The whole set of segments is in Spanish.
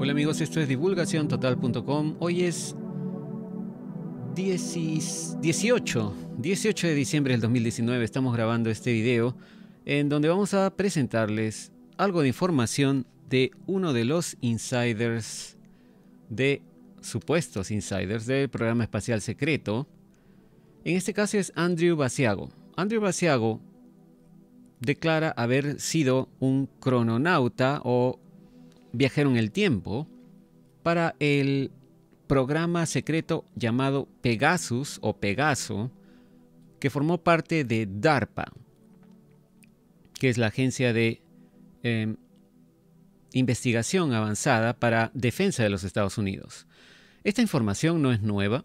Hola amigos, esto es divulgaciontotal.com. Hoy es 18, 18 de diciembre del 2019. Estamos grabando este video en donde vamos a presentarles algo de información de uno de los insiders de supuestos insiders del programa espacial secreto. En este caso es Andrew Basiago. Andrew Basiago declara haber sido un crononauta o Viajaron el tiempo para el programa secreto llamado Pegasus o Pegaso, que formó parte de DARPA, que es la agencia de em, investigación avanzada para defensa de los Estados Unidos. Esta información no es nueva.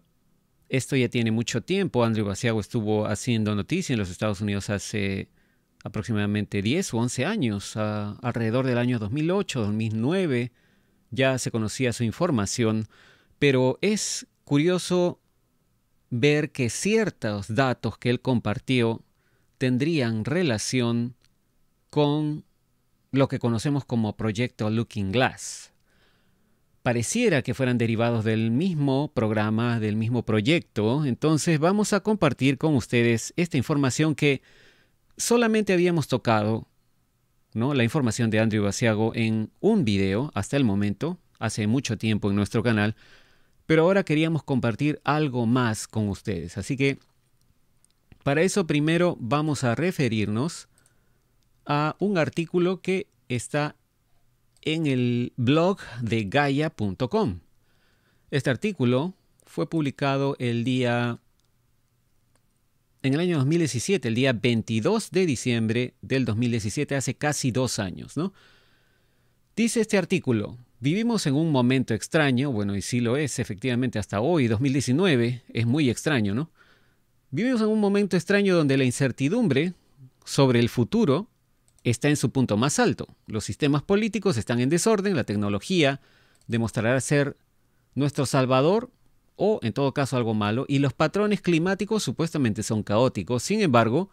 Esto ya tiene mucho tiempo. Andrew Baciago estuvo haciendo noticia en los Estados Unidos hace aproximadamente 10 o 11 años, alrededor del año 2008, 2009, ya se conocía su información, pero es curioso ver que ciertos datos que él compartió tendrían relación con lo que conocemos como proyecto Looking Glass. Pareciera que fueran derivados del mismo programa, del mismo proyecto, entonces vamos a compartir con ustedes esta información que solamente habíamos tocado ¿no? la información de Andrew Basiago en un video hasta el momento, hace mucho tiempo en nuestro canal, pero ahora queríamos compartir algo más con ustedes. Así que para eso primero vamos a referirnos a un artículo que está en el blog de Gaia.com. Este artículo fue publicado el día en el año 2017, el día 22 de diciembre del 2017, hace casi dos años, ¿no? Dice este artículo, vivimos en un momento extraño, bueno, y sí lo es, efectivamente, hasta hoy, 2019, es muy extraño, ¿no? Vivimos en un momento extraño donde la incertidumbre sobre el futuro está en su punto más alto. Los sistemas políticos están en desorden, la tecnología demostrará ser nuestro salvador o en todo caso algo malo, y los patrones climáticos supuestamente son caóticos. Sin embargo,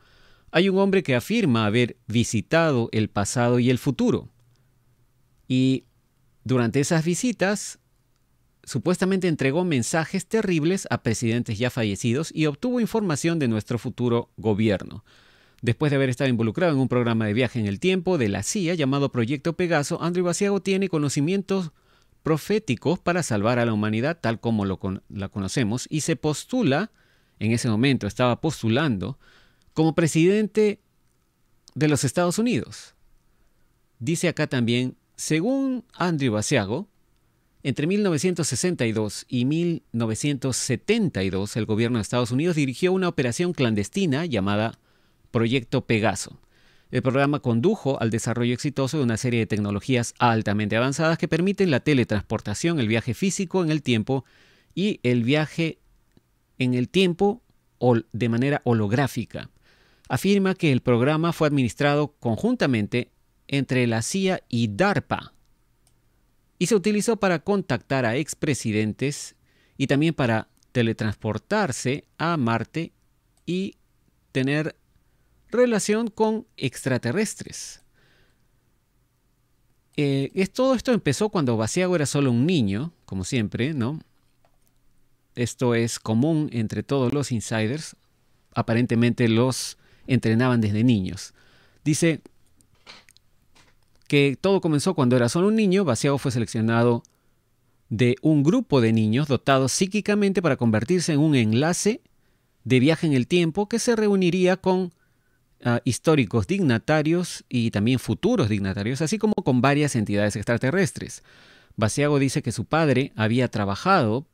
hay un hombre que afirma haber visitado el pasado y el futuro. Y durante esas visitas, supuestamente entregó mensajes terribles a presidentes ya fallecidos y obtuvo información de nuestro futuro gobierno. Después de haber estado involucrado en un programa de viaje en el tiempo de la CIA llamado Proyecto Pegaso, Andrew Baciago tiene conocimientos proféticos para salvar a la humanidad tal como la conocemos y se postula, en ese momento estaba postulando, como presidente de los Estados Unidos. Dice acá también, según Andrew Baciago, entre 1962 y 1972 el gobierno de Estados Unidos dirigió una operación clandestina llamada Proyecto Pegaso, el programa condujo al desarrollo exitoso de una serie de tecnologías altamente avanzadas que permiten la teletransportación, el viaje físico en el tiempo y el viaje en el tiempo de manera holográfica. Afirma que el programa fue administrado conjuntamente entre la CIA y DARPA y se utilizó para contactar a expresidentes y también para teletransportarse a Marte y tener relación con extraterrestres. Eh, todo esto empezó cuando Basiago era solo un niño, como siempre, ¿no? Esto es común entre todos los insiders. Aparentemente los entrenaban desde niños. Dice que todo comenzó cuando era solo un niño. Vaciago fue seleccionado de un grupo de niños dotados psíquicamente para convertirse en un enlace de viaje en el tiempo que se reuniría con Ah, históricos dignatarios y también futuros dignatarios, así como con varias entidades extraterrestres. Basiago dice que su padre había trabajado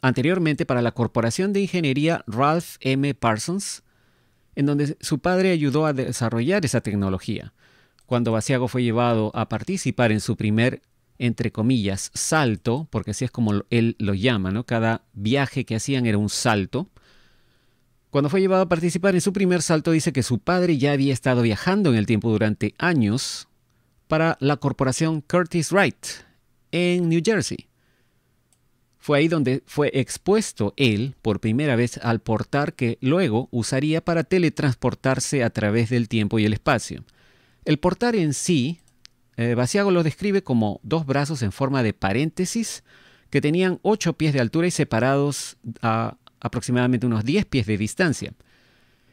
anteriormente para la Corporación de Ingeniería Ralph M. Parsons, en donde su padre ayudó a desarrollar esa tecnología. Cuando Basiago fue llevado a participar en su primer, entre comillas, salto, porque así es como él lo llama, ¿no? Cada viaje que hacían era un salto, cuando fue llevado a participar en su primer salto, dice que su padre ya había estado viajando en el tiempo durante años para la corporación Curtis Wright en New Jersey. Fue ahí donde fue expuesto él por primera vez al portar que luego usaría para teletransportarse a través del tiempo y el espacio. El portal en sí, eh, lo describe como dos brazos en forma de paréntesis que tenían ocho pies de altura y separados a aproximadamente unos 10 pies de distancia.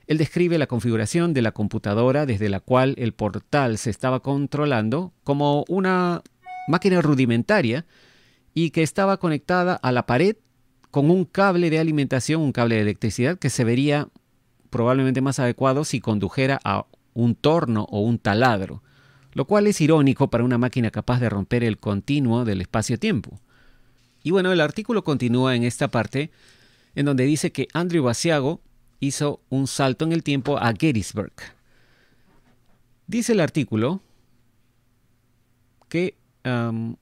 Él describe la configuración de la computadora desde la cual el portal se estaba controlando como una máquina rudimentaria y que estaba conectada a la pared con un cable de alimentación, un cable de electricidad que se vería probablemente más adecuado si condujera a un torno o un taladro, lo cual es irónico para una máquina capaz de romper el continuo del espacio-tiempo. Y bueno, el artículo continúa en esta parte en donde dice que Andrew Basiago hizo un salto en el tiempo a Gettysburg. Dice el artículo que um,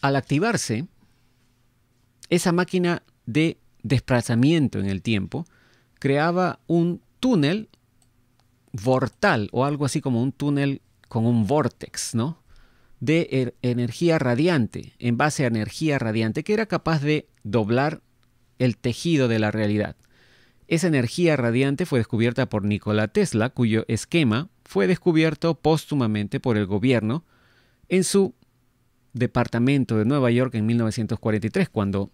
al activarse esa máquina de desplazamiento en el tiempo creaba un túnel vortal o algo así como un túnel con un vortex, ¿no? de er-, energía radiante, en base a energía radiante, que era capaz de doblar el tejido de la realidad. Esa energía radiante fue descubierta por Nikola Tesla, cuyo esquema fue descubierto póstumamente por el gobierno en su departamento de Nueva York en 1943, cuando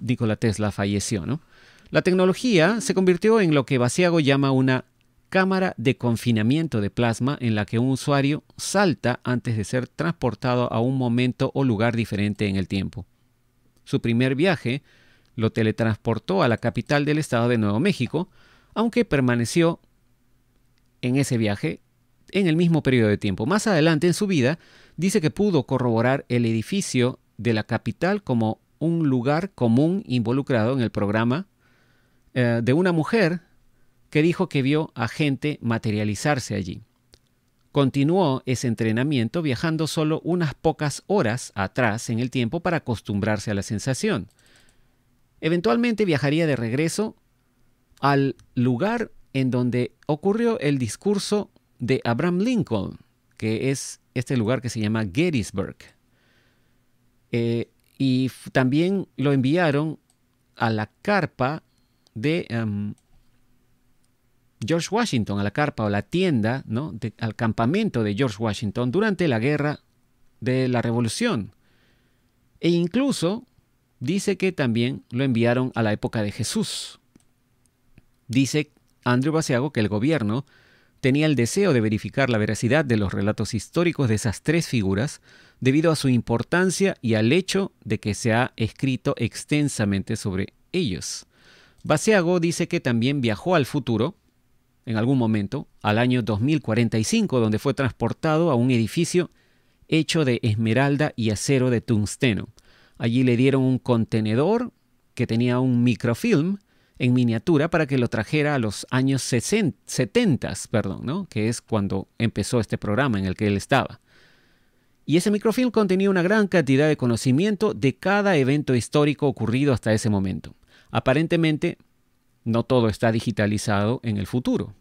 Nikola Tesla falleció. ¿no? La tecnología se convirtió en lo que Basiago llama una cámara de confinamiento de plasma en la que un usuario salta antes de ser transportado a un momento o lugar diferente en el tiempo. Su primer viaje lo teletransportó a la capital del estado de Nuevo México, aunque permaneció en ese viaje en el mismo periodo de tiempo. Más adelante en su vida dice que pudo corroborar el edificio de la capital como un lugar común involucrado en el programa eh, de una mujer que dijo que vio a gente materializarse allí. Continuó ese entrenamiento viajando solo unas pocas horas atrás en el tiempo para acostumbrarse a la sensación. Eventualmente viajaría de regreso al lugar en donde ocurrió el discurso de Abraham Lincoln, que es este lugar que se llama Gettysburg. Eh, y también lo enviaron a la carpa de em, George Washington a la carpa o la tienda, al campamento de George Washington durante la guerra de la Revolución. E incluso dice que también lo enviaron a la época de Jesús. Dice Andrew Baseago que el gobierno tenía el deseo de verificar la veracidad de los relatos históricos de esas tres figuras debido a su importancia y al hecho de que se ha escrito extensamente sobre ellos. Baseago dice que también viajó al futuro en algún momento, al año 2045, donde fue transportado a un edificio hecho de esmeralda y acero de tungsteno. Allí le dieron un contenedor que tenía un microfilm en miniatura para que lo trajera a los años 60, 70, perdón, ¿no? que es cuando empezó este programa en el que él estaba. Y ese microfilm contenía una gran cantidad de conocimiento de cada evento histórico ocurrido hasta ese momento. Aparentemente, no todo está digitalizado en el futuro.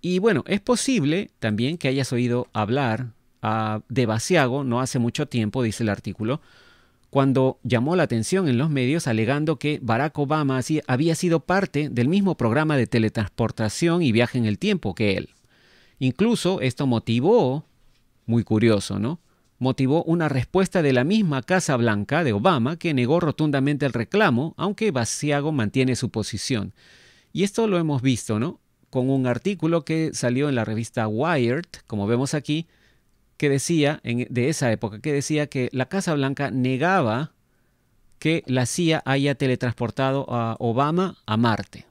Y bueno, es posible también que hayas oído hablar a de Baciago no hace mucho tiempo, dice el artículo, cuando llamó la atención en los medios alegando que Barack Obama había sido parte del mismo programa de teletransportación y viaje en el tiempo que él. Incluso esto motivó, muy curioso, ¿no? motivó una respuesta de la misma Casa Blanca de Obama que negó rotundamente el reclamo, aunque Baciago mantiene su posición. Y esto lo hemos visto, ¿no? Con un artículo que salió en la revista Wired, como vemos aquí, que decía, de esa época, que decía que la Casa Blanca negaba que la CIA haya teletransportado a Obama a Marte.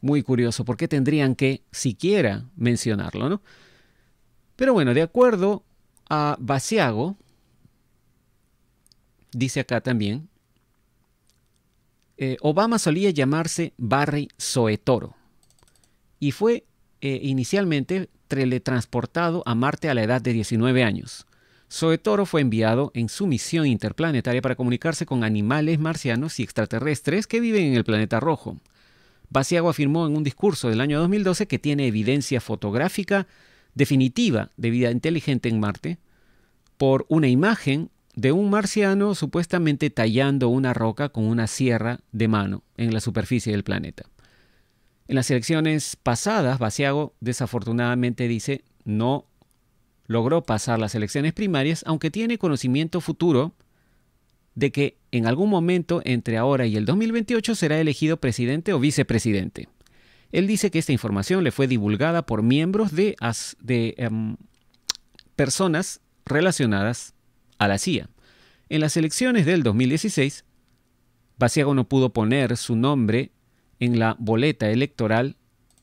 Muy curioso, ¿por qué tendrían que siquiera mencionarlo, no? Pero bueno, de acuerdo a Basiago, dice acá también, eh, Obama solía llamarse Barry Soetoro y fue eh, inicialmente teletransportado a Marte a la edad de 19 años. Soetoro fue enviado en su misión interplanetaria para comunicarse con animales marcianos y extraterrestres que viven en el planeta rojo. Basiago afirmó en un discurso del año 2012 que tiene evidencia fotográfica definitiva de vida inteligente en Marte por una imagen de un marciano supuestamente tallando una roca con una sierra de mano en la superficie del planeta. En las elecciones pasadas, Baciago desafortunadamente dice no logró pasar las elecciones primarias, aunque tiene conocimiento futuro de que en algún momento entre ahora y el 2028 será elegido presidente o vicepresidente. Él dice que esta información le fue divulgada por miembros de, em, personas relacionadas a la CIA. En las elecciones del 2016, Basiago no pudo poner su nombre en la boleta electoral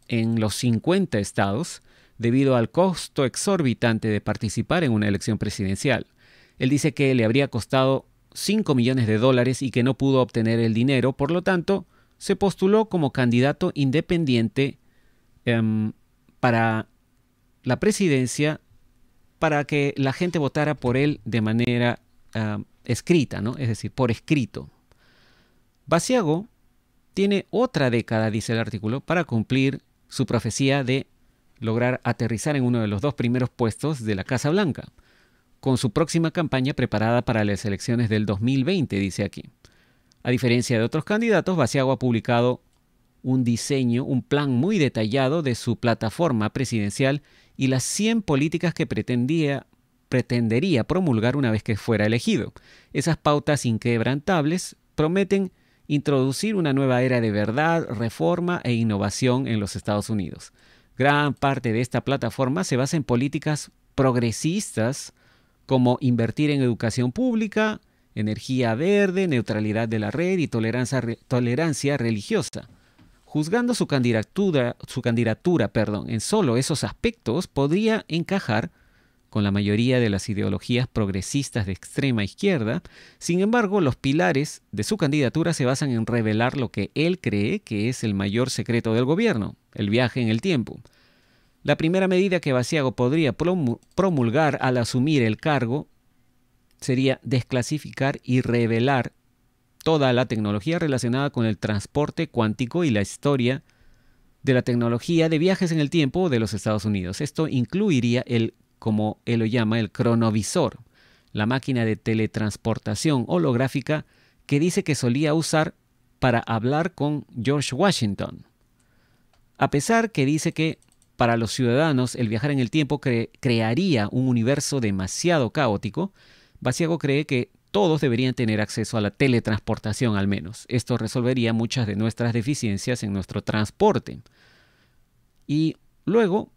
en los 50 estados debido al costo exorbitante de participar en una elección presidencial. Él dice que le habría costado 5 millones de dólares y que no pudo obtener el dinero, por lo tanto, se postuló como candidato independiente em, para la presidencia para que la gente votara por él de manera escrita, ¿no? es decir, por escrito. Basiago tiene otra década, dice el artículo, para cumplir su profecía de lograr aterrizar en uno de los dos primeros puestos de la Casa Blanca, con su próxima campaña preparada para las elecciones del 2020, dice aquí. A diferencia de otros candidatos, Basiago ha publicado un diseño, un plan muy detallado de su plataforma presidencial y las 100 políticas que pretendía, pretendería promulgar una vez que fuera elegido. Esas pautas inquebrantables prometen introducir una nueva era de verdad, reforma e innovación en los Estados Unidos. Gran parte de esta plataforma se basa en políticas progresistas como invertir en educación pública, energía verde, neutralidad de la red y tolerancia, tolerancia religiosa. Juzgando su candidatura, su candidatura perdón, en solo esos aspectos, podría encajar con la mayoría de las ideologías progresistas de extrema izquierda, sin embargo los pilares de su candidatura se basan en revelar lo que él cree que es el mayor secreto del gobierno, el viaje en el tiempo. La primera medida que vaciago podría promulgar al asumir el cargo sería desclasificar y revelar toda la tecnología relacionada con el transporte cuántico y la historia de la tecnología de viajes en el tiempo de los Estados Unidos. Esto incluiría el, como él lo llama, el cronovisor, la máquina de teletransportación holográfica que dice que solía usar para hablar con George Washington. A pesar que dice que para los ciudadanos el viajar en el tiempo crearía un universo demasiado caótico, Basiago cree que todos deberían tener acceso a la teletransportación al menos. Esto resolvería muchas de nuestras deficiencias en nuestro transporte. Y luego,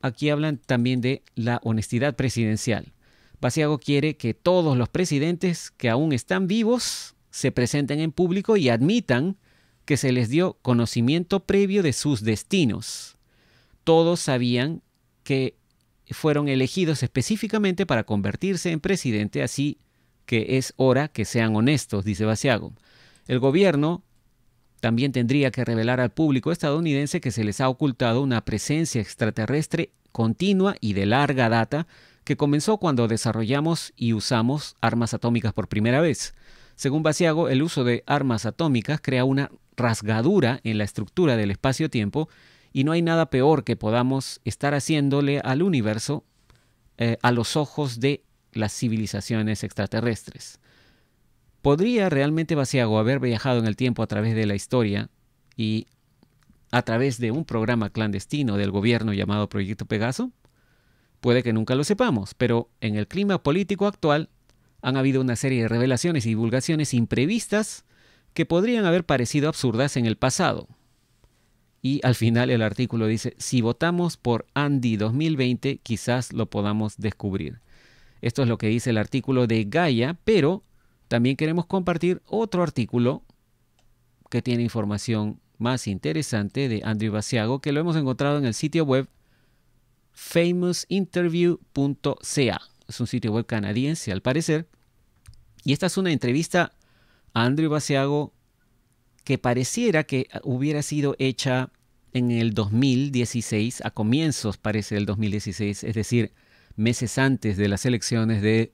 aquí hablan también de la honestidad presidencial. Basiago quiere que todos los presidentes que aún están vivos se presenten en público y admitan que se les dio conocimiento previo de sus destinos. Todos sabían que fueron elegidos específicamente para convertirse en presidente, así que es hora que sean honestos, dice Basiago. El gobierno también tendría que revelar al público estadounidense que se les ha ocultado una presencia extraterrestre continua y de larga data que comenzó cuando desarrollamos y usamos armas atómicas por primera vez. Según Basiago, el uso de armas atómicas crea una rasgadura en la estructura del espacio-tiempo y no hay nada peor que podamos estar haciéndole al universo eh, a los ojos de las civilizaciones extraterrestres. ¿Podría realmente Vaciago haber viajado en el tiempo a través de la historia y a través de un programa clandestino del gobierno llamado Proyecto Pegaso? Puede que nunca lo sepamos, pero en el clima político actual han habido una serie de revelaciones y divulgaciones imprevistas que podrían haber parecido absurdas en el pasado, y al final el artículo dice, si votamos por Andy 2020, quizás lo podamos descubrir. Esto es lo que dice el artículo de Gaia, pero también queremos compartir otro artículo que tiene información más interesante de Andrew Baciago, que lo hemos encontrado en el sitio web famousinterview.ca. Es un sitio web canadiense, al parecer. Y esta es una entrevista a Andrew Baciago que pareciera que hubiera sido hecha en el 2016, a comienzos parece el 2016, es decir, meses antes de las elecciones de,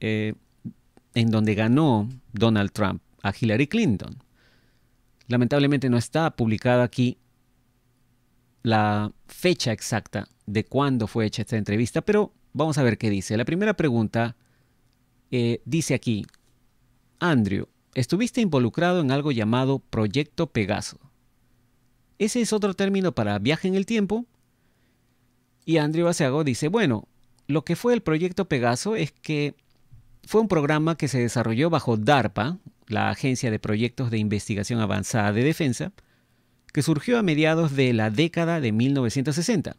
eh, en donde ganó Donald Trump a Hillary Clinton. Lamentablemente no está publicada aquí la fecha exacta de cuándo fue hecha esta entrevista, pero vamos a ver qué dice. La primera pregunta eh, dice aquí, Andrew, estuviste involucrado en algo llamado Proyecto Pegaso. Ese es otro término para viaje en el tiempo. Y Andrew Aceago dice, bueno, lo que fue el proyecto Pegaso es que fue un programa que se desarrolló bajo DARPA, la Agencia de Proyectos de Investigación Avanzada de Defensa, que surgió a mediados de la década de 1960.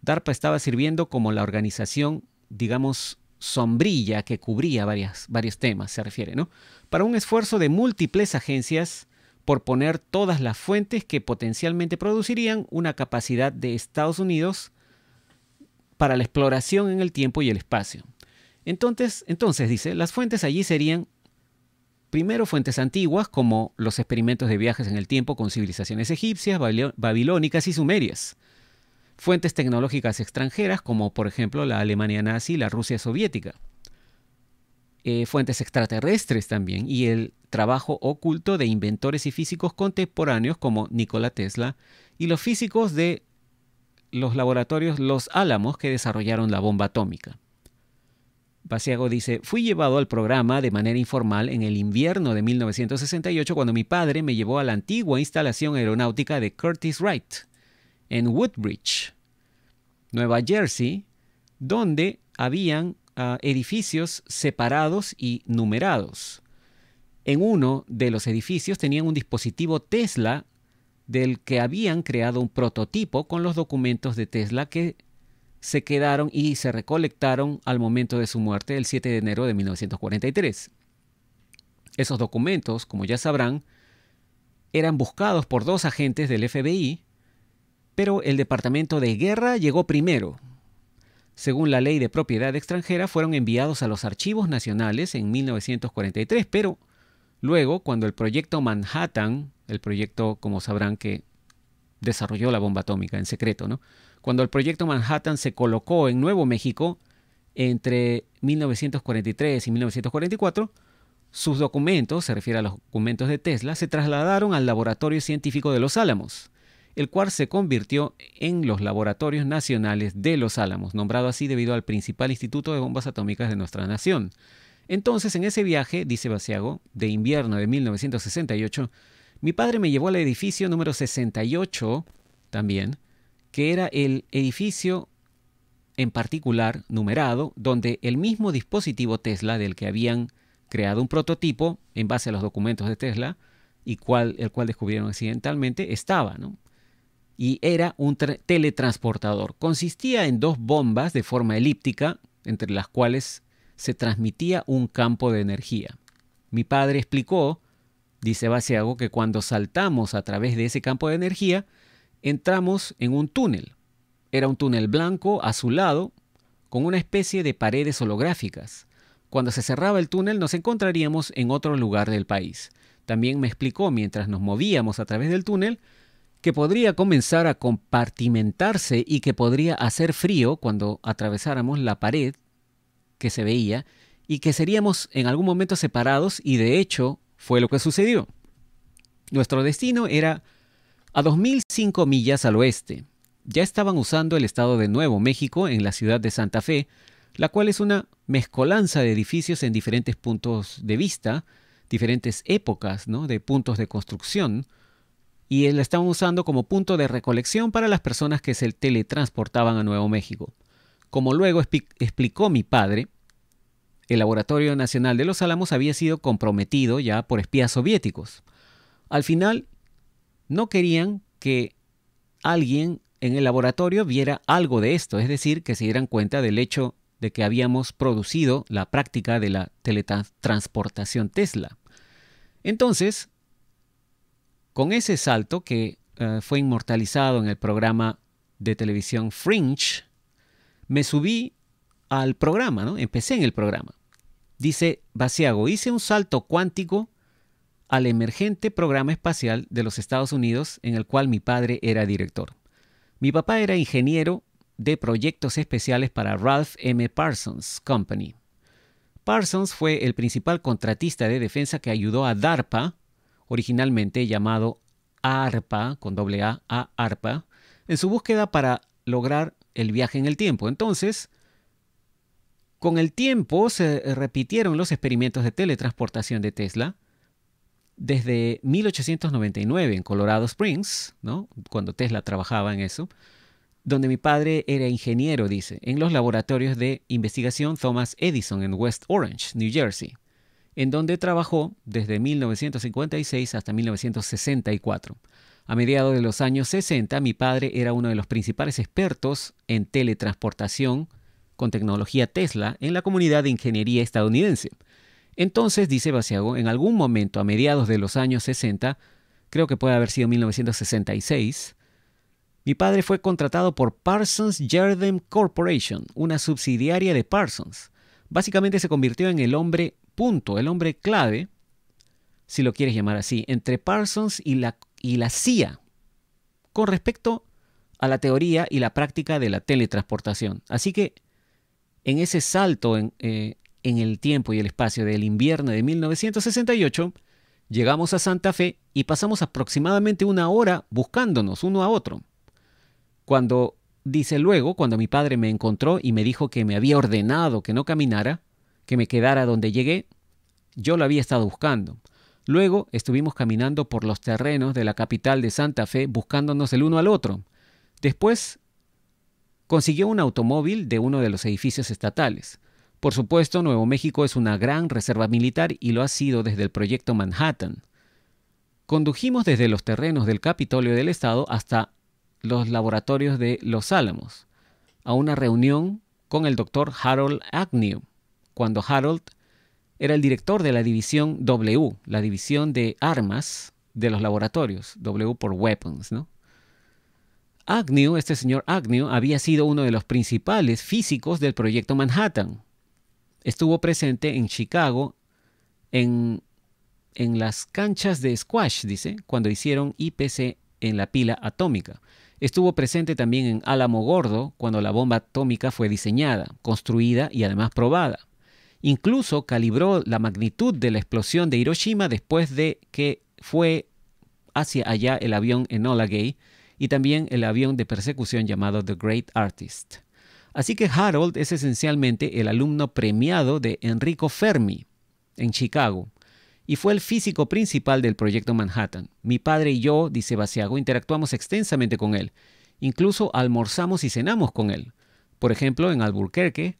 DARPA estaba sirviendo como la organización, digamos, sombrilla que cubría varias, varios temas, se refiere, ¿no? Para un esfuerzo de múltiples agencias por poner todas las fuentes que potencialmente producirían una capacidad de Estados Unidos para la exploración en el tiempo y el espacio. Entonces, entonces dice, las fuentes allí serían primero fuentes antiguas como los experimentos de viajes en el tiempo con civilizaciones egipcias, babilónicas y sumerias. Fuentes tecnológicas extranjeras como por ejemplo la Alemania nazi y la Rusia soviética. Eh, fuentes extraterrestres también y el trabajo oculto de inventores y físicos contemporáneos como Nikola Tesla y los físicos de los laboratorios Los Álamos que desarrollaron la bomba atómica. Basiago dice, fui llevado al programa de manera informal en el invierno de 1968 cuando mi padre me llevó a la antigua instalación aeronáutica de Curtis Wright en Woodbridge, Nueva Jersey, donde habían ah, edificios separados y numerados en uno de los edificios tenían un dispositivo Tesla del que habían creado un prototipo con los documentos de Tesla que se quedaron y se recolectaron al momento de su muerte el 7 de enero de 1943. Esos documentos, como ya sabrán, eran buscados por dos agentes del FBI, pero el Departamento de Guerra llegó primero. Según la ley de propiedad extranjera, fueron enviados a los archivos nacionales en 1943, pero Luego, cuando el proyecto Manhattan, el proyecto, como sabrán, que desarrolló la bomba atómica en secreto, ¿no? Cuando el proyecto Manhattan se colocó en Nuevo México entre 1943 y 1944, sus documentos, se refiere a los documentos de Tesla, se trasladaron al Laboratorio Científico de los Álamos, el cual se convirtió en los Laboratorios Nacionales de los Álamos, nombrado así debido al principal instituto de bombas atómicas de nuestra nación. Entonces, en ese viaje, dice Baciago, de invierno de 1968, mi padre me llevó al edificio número 68, también, que era el edificio en particular numerado, donde el mismo dispositivo Tesla del que habían creado un prototipo en base a los documentos de Tesla, y el cual descubrieron accidentalmente, estaba, ¿no? Y era un teletransportador. Consistía en dos bombas de forma elíptica, entre las cuales se transmitía un campo de energía. Mi padre explicó, dice Baciago, que cuando saltamos a través de ese campo de energía, entramos en un túnel. Era un túnel blanco, azulado, con una especie de paredes holográficas. Cuando se cerraba el túnel nos encontraríamos en otro lugar del país. También me explicó mientras nos movíamos a través del túnel que podría comenzar a compartimentarse y que podría hacer frío cuando atravesáramos la pared que se veía y que seríamos en algún momento separados y de hecho fue lo que sucedió. Nuestro destino era a 2005 millas al oeste. Ya estaban usando el estado de Nuevo México en la ciudad de Santa Fe, la cual es una mezcolanza de edificios en diferentes puntos de vista, diferentes épocas de puntos de construcción, y la estaban usando como punto de recolección para las personas que se teletransportaban a Nuevo México. Como luego explicó mi padre, el Laboratorio Nacional de los Álamos había sido comprometido ya por espías soviéticos. Al final, no querían que alguien en el laboratorio viera algo de esto, es decir, que se dieran cuenta del hecho de que habíamos producido la práctica de la teletransportación Tesla. Entonces, con ese salto que eh, fue inmortalizado en el programa de televisión Fringe, me subí al programa, ¿no? Empecé en el programa. Dice vaciago, hice un salto cuántico al emergente programa espacial de los Estados Unidos en el cual mi padre era director. Mi papá era ingeniero de proyectos especiales para Ralph M. Parsons Company. Parsons fue el principal contratista de defensa que ayudó a DARPA, originalmente llamado ARPA, con doble A, a ARPA, en su búsqueda para lograr el viaje en el tiempo. Entonces, con el tiempo se repitieron los experimentos de teletransportación de Tesla desde 1899 en Colorado Springs, ¿no? cuando Tesla trabajaba en eso, donde mi padre era ingeniero, dice, en los laboratorios de investigación Thomas Edison en West Orange, New Jersey, en donde trabajó desde 1956 hasta 1964. A mediados de los años 60, mi padre era uno de los principales expertos en teletransportación con tecnología Tesla en la comunidad de ingeniería estadounidense. Entonces, dice Basiago, en algún momento a mediados de los años 60, creo que puede haber sido 1966, mi padre fue contratado por Parsons Jerdem Corporation, una subsidiaria de Parsons. Básicamente se convirtió en el hombre punto, el hombre clave, si lo quieres llamar así, entre Parsons y la y la CIA con respecto a la teoría y la práctica de la teletransportación. Así que en ese salto en, eh, el tiempo y el espacio del invierno de 1968, llegamos a Santa Fe y pasamos aproximadamente una hora buscándonos uno a otro. Cuando, dice luego, cuando mi padre me encontró y me dijo que me había ordenado que no caminara, que me quedara donde llegué, yo lo había estado buscando. Luego estuvimos caminando por los terrenos de la capital de Santa Fe buscándonos el uno al otro. Después consiguió un automóvil de uno de los edificios estatales. Por supuesto, Nuevo México es una gran reserva militar y lo ha sido desde el proyecto Manhattan. Condujimos desde los terrenos del Capitolio del Estado hasta los laboratorios de Los Álamos, a una reunión con el doctor Harold Agnew, cuando Harold era el director de la división W, la división de armas de los laboratorios, W por Weapons, ¿no? Agnew, este señor Agnew, había sido uno de los principales físicos del proyecto Manhattan. Estuvo presente en Chicago en, en las canchas de squash, dice, cuando hicieron IPC en la pila atómica. Estuvo presente también en Álamo Gordo cuando la bomba atómica fue diseñada, construida y además probada. Incluso calibró la magnitud de la explosión de Hiroshima después de que fue hacia allá el avión Enola Gay y también el avión de persecución llamado The Great Artist. Así que Harold es esencialmente el alumno premiado de Enrico Fermi en Chicago y fue el físico principal del proyecto Manhattan. Mi padre y yo, dice Basiago, interactuamos extensamente con él. Incluso almorzamos y cenamos con él. Por ejemplo, en Albuquerque.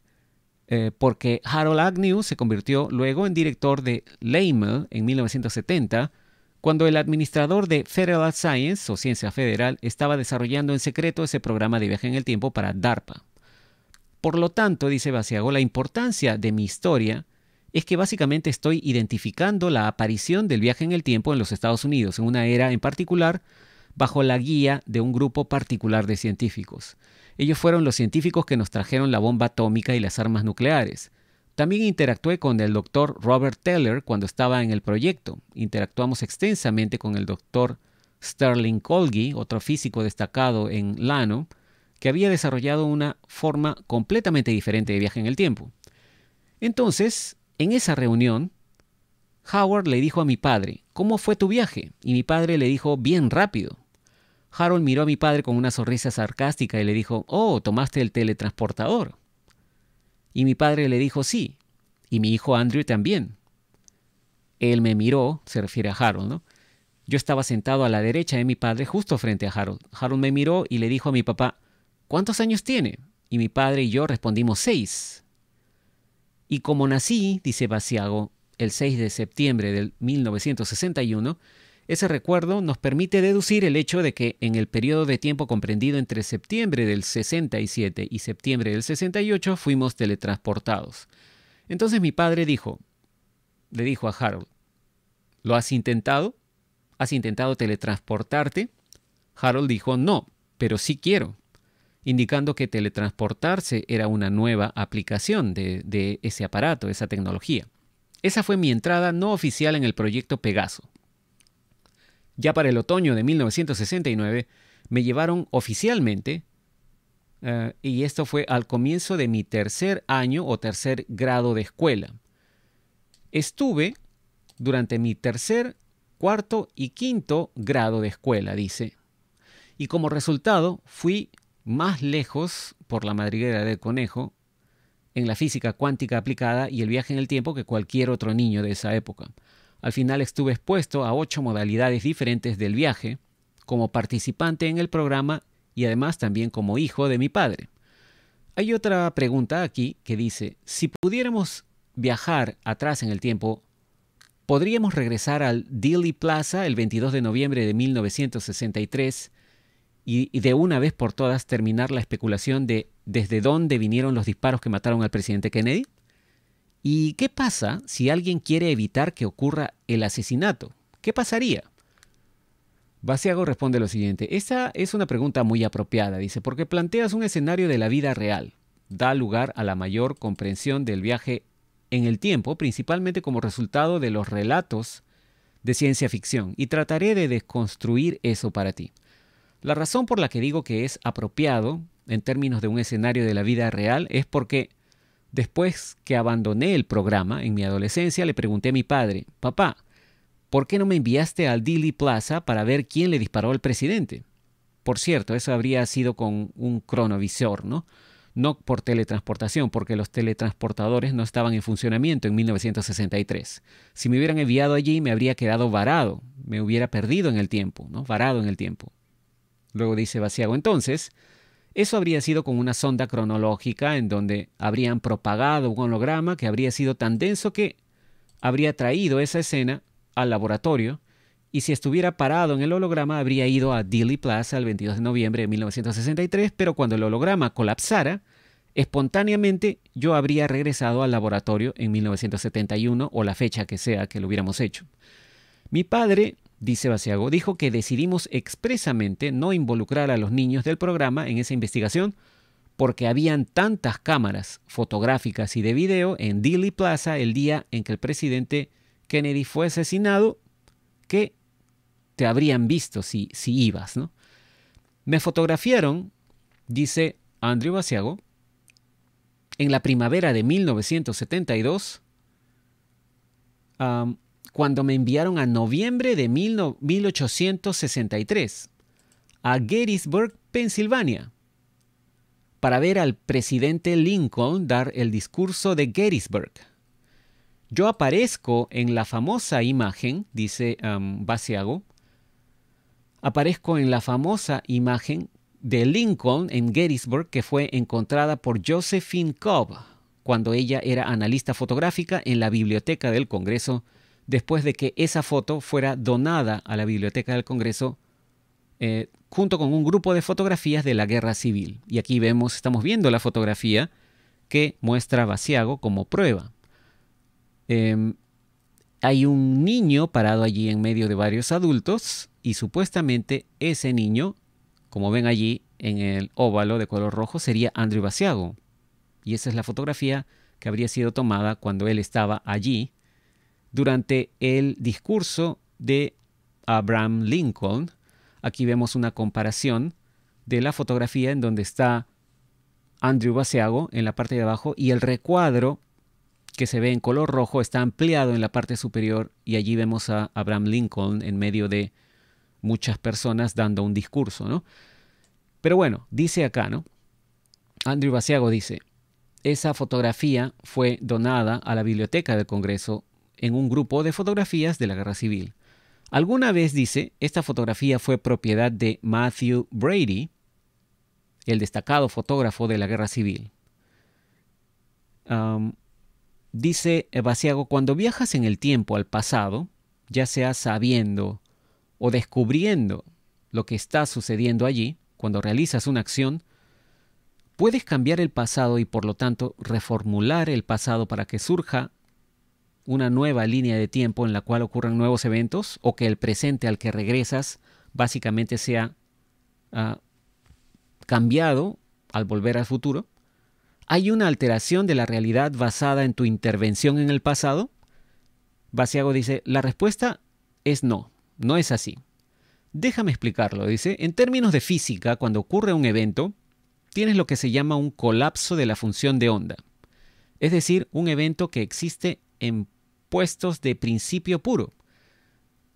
Eh, porque Harold Agnew se convirtió luego en director de Lehman en 1970, cuando el administrador de Federal Science o Ciencia Federal estaba desarrollando en secreto ese programa de viaje en el tiempo para DARPA. Por lo tanto, dice Basiago, la importancia de mi historia es que básicamente estoy identificando la aparición del viaje en el tiempo en los Estados Unidos, en una era en particular, bajo la guía de un grupo particular de científicos. Ellos fueron los científicos que nos trajeron la bomba atómica y las armas nucleares. También interactué con el doctor Robert Taylor cuando estaba en el proyecto. Interactuamos extensamente con el doctor Sterling Colgi, otro físico destacado en Lano, que había desarrollado una forma completamente diferente de viaje en el tiempo. Entonces, en esa reunión, Howard le dijo a mi padre, ¿cómo fue tu viaje? Y mi padre le dijo, bien rápido. Harold miró a mi padre con una sonrisa sarcástica y le dijo, Oh, tomaste el teletransportador. Y mi padre le dijo, sí. Y mi hijo Andrew también. Él me miró, se refiere a Harold, ¿no? Yo estaba sentado a la derecha de mi padre, justo frente a Harold. Harold me miró y le dijo a mi papá, ¿cuántos años tiene? Y mi padre y yo respondimos seis. Y como nací, dice Basiago, el 6 de septiembre de 1961, ese recuerdo nos permite deducir el hecho de que en el periodo de tiempo comprendido entre septiembre del 67 y septiembre del 68 fuimos teletransportados. Entonces mi padre dijo, le dijo a Harold, ¿lo has intentado? ¿Has intentado teletransportarte? Harold dijo, no, pero sí quiero, indicando que teletransportarse era una nueva aplicación de ese aparato, esa tecnología. Esa fue mi entrada no oficial en el proyecto Pegaso ya para el otoño de 1969, me llevaron oficialmente, eh, y esto fue al comienzo de mi tercer año o tercer grado de escuela. Estuve durante mi tercer, cuarto y quinto grado de escuela, dice, y como resultado fui más lejos por la madriguera del conejo en la física cuántica aplicada y el viaje en el tiempo que cualquier otro niño de esa época. Al final estuve expuesto a ocho modalidades diferentes del viaje, como participante en el programa y además también como hijo de mi padre. Hay otra pregunta aquí que dice, si pudiéramos viajar atrás en el tiempo, ¿podríamos regresar al Dilly Plaza el 22 de noviembre de 1963 y de una vez por todas terminar la especulación de desde dónde vinieron los disparos que mataron al presidente Kennedy? ¿Y qué pasa si alguien quiere evitar que ocurra el asesinato? ¿Qué pasaría? Basiago responde lo siguiente. Esta es una pregunta muy apropiada, dice, porque planteas un escenario de la vida real. Da lugar a la mayor comprensión del viaje en el tiempo, principalmente como resultado de los relatos de ciencia ficción, y trataré de desconstruir eso para ti. La razón por la que digo que es apropiado en términos de un escenario de la vida real es porque Después que abandoné el programa en mi adolescencia, le pregunté a mi padre, papá, ¿por qué no me enviaste al Dili Plaza para ver quién le disparó al presidente? Por cierto, eso habría sido con un cronovisor, ¿no? No por teletransportación, porque los teletransportadores no estaban en funcionamiento en 1963. Si me hubieran enviado allí, me habría quedado varado, me hubiera perdido en el tiempo, ¿no? Varado en el tiempo. Luego dice Vaciago, entonces, eso habría sido con una sonda cronológica en donde habrían propagado un holograma que habría sido tan denso que habría traído esa escena al laboratorio y si estuviera parado en el holograma habría ido a Dilly Plaza el 22 de noviembre de 1963, pero cuando el holograma colapsara, espontáneamente yo habría regresado al laboratorio en 1971 o la fecha que sea que lo hubiéramos hecho. Mi padre dice Baciago, dijo que decidimos expresamente no involucrar a los niños del programa en esa investigación porque habían tantas cámaras fotográficas y de video en Dealey Plaza el día en que el presidente Kennedy fue asesinado que te habrían visto si, si ibas, ¿no? Me fotografiaron, dice Andrew Baciago, en la primavera de 1972, cuando me enviaron a noviembre de 1863 a Gettysburg, Pensilvania, para ver al presidente Lincoln dar el discurso de Gettysburg. Yo aparezco en la famosa imagen, dice um, Basiago. aparezco en la famosa imagen de Lincoln en Gettysburg que fue encontrada por Josephine Cobb cuando ella era analista fotográfica en la biblioteca del Congreso después de que esa foto fuera donada a la Biblioteca del Congreso eh, junto con un grupo de fotografías de la guerra civil. Y aquí vemos, estamos viendo la fotografía que muestra a Basiago como prueba. Em, hay un niño parado allí en medio de varios adultos y supuestamente ese niño, como ven allí en el óvalo de color rojo, sería Andrew Basiago. Y esa es la fotografía que habría sido tomada cuando él estaba allí durante el discurso de Abraham Lincoln. Aquí vemos una comparación de la fotografía en donde está Andrew Baciago en la parte de abajo y el recuadro que se ve en color rojo está ampliado en la parte superior y allí vemos a Abraham Lincoln en medio de muchas personas dando un discurso, ¿no? Pero bueno, dice acá, ¿no? Andrew Baseago dice, esa fotografía fue donada a la Biblioteca del Congreso en un grupo de fotografías de la guerra civil. Alguna vez dice, esta fotografía fue propiedad de Matthew Brady, el destacado fotógrafo de la guerra civil. dice vaciago cuando viajas en el tiempo al pasado, ya sea sabiendo o descubriendo lo que está sucediendo allí, cuando realizas una acción, puedes cambiar el pasado y por lo tanto reformular el pasado para que surja una nueva línea de tiempo en la cual ocurran nuevos eventos o que el presente al que regresas básicamente sea ah, cambiado al volver al futuro? ¿Hay una alteración de la realidad basada en tu intervención en el pasado? Basiago dice, la respuesta es no, no es así. Déjame explicarlo, dice, en términos de física, cuando ocurre un evento, tienes lo que se llama un colapso de la función de onda, es decir, un evento que existe en puestos de principio puro.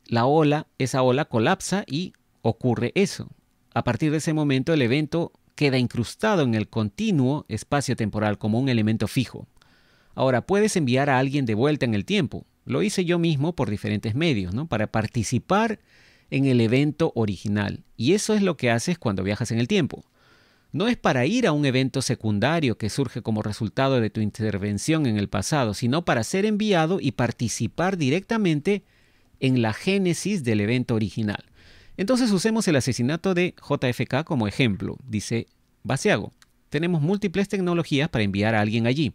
La ola, esa ola colapsa y ocurre eso. A partir de ese momento el evento queda incrustado en el continuo espacio temporal como un elemento fijo. Ahora, puedes enviar a alguien de vuelta en el tiempo. Lo hice yo mismo por diferentes medios, ¿no? Para participar en el evento original. Y eso es lo que haces cuando viajas en el tiempo no es para ir a un evento secundario que surge como resultado de tu intervención en el pasado, sino para ser enviado y participar directamente en la génesis del evento original. Entonces usemos el asesinato de JFK como ejemplo, dice Baseago. Tenemos múltiples tecnologías para enviar a alguien allí.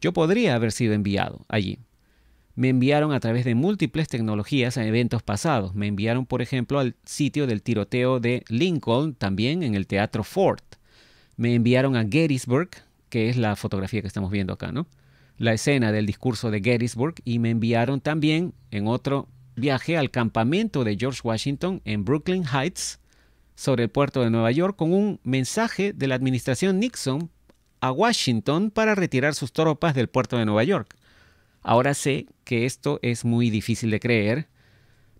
Yo podría haber sido enviado allí. Me enviaron a través de múltiples tecnologías a eventos pasados. Me enviaron, por ejemplo, al sitio del tiroteo de Lincoln, también en el Teatro Ford me enviaron a Gettysburg, que es la fotografía que estamos viendo acá, ¿no? La escena del discurso de Gettysburg y me enviaron también en otro viaje al campamento de George Washington en Brooklyn Heights, sobre el puerto de Nueva York, con un mensaje de la administración Nixon a Washington para retirar sus tropas del puerto de Nueva York. Ahora sé que esto es muy difícil de creer,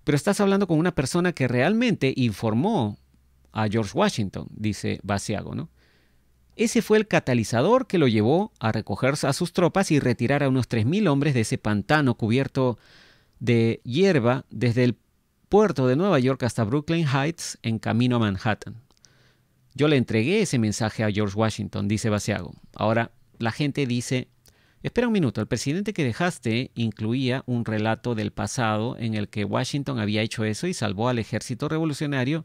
pero estás hablando con una persona que realmente informó a George Washington, dice Basiago, ¿no? Ese fue el catalizador que lo llevó a recoger a sus tropas y retirar a unos 3.000 hombres de ese pantano cubierto de hierba desde el puerto de Nueva York hasta Brooklyn Heights en camino a Manhattan. Yo le entregué ese mensaje a George Washington, dice Vaciago. Ahora, la gente dice, espera un minuto, el presidente que dejaste incluía un relato del pasado en el que Washington había hecho eso y salvó al ejército revolucionario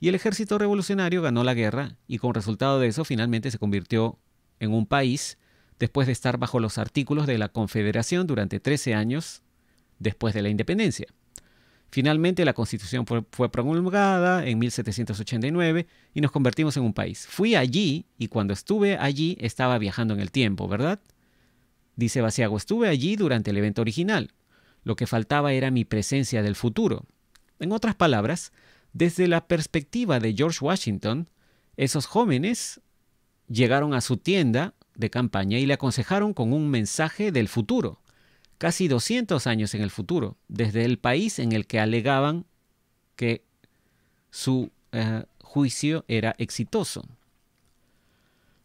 y el ejército revolucionario ganó la guerra y con resultado de eso finalmente se convirtió en un país después de estar bajo los artículos de la Confederación durante 13 años después de la independencia. Finalmente la constitución fue, promulgada en 1789 y nos convertimos en un país. Fui allí y cuando estuve allí estaba viajando en el tiempo, ¿verdad? Dice Baciago, estuve allí durante el evento original. Lo que faltaba era mi presencia del futuro. En otras palabras, desde la perspectiva de George Washington, esos jóvenes llegaron a su tienda de campaña y le aconsejaron con un mensaje del futuro, casi 200 años en el futuro, desde el país en el que alegaban que su eh, juicio era exitoso.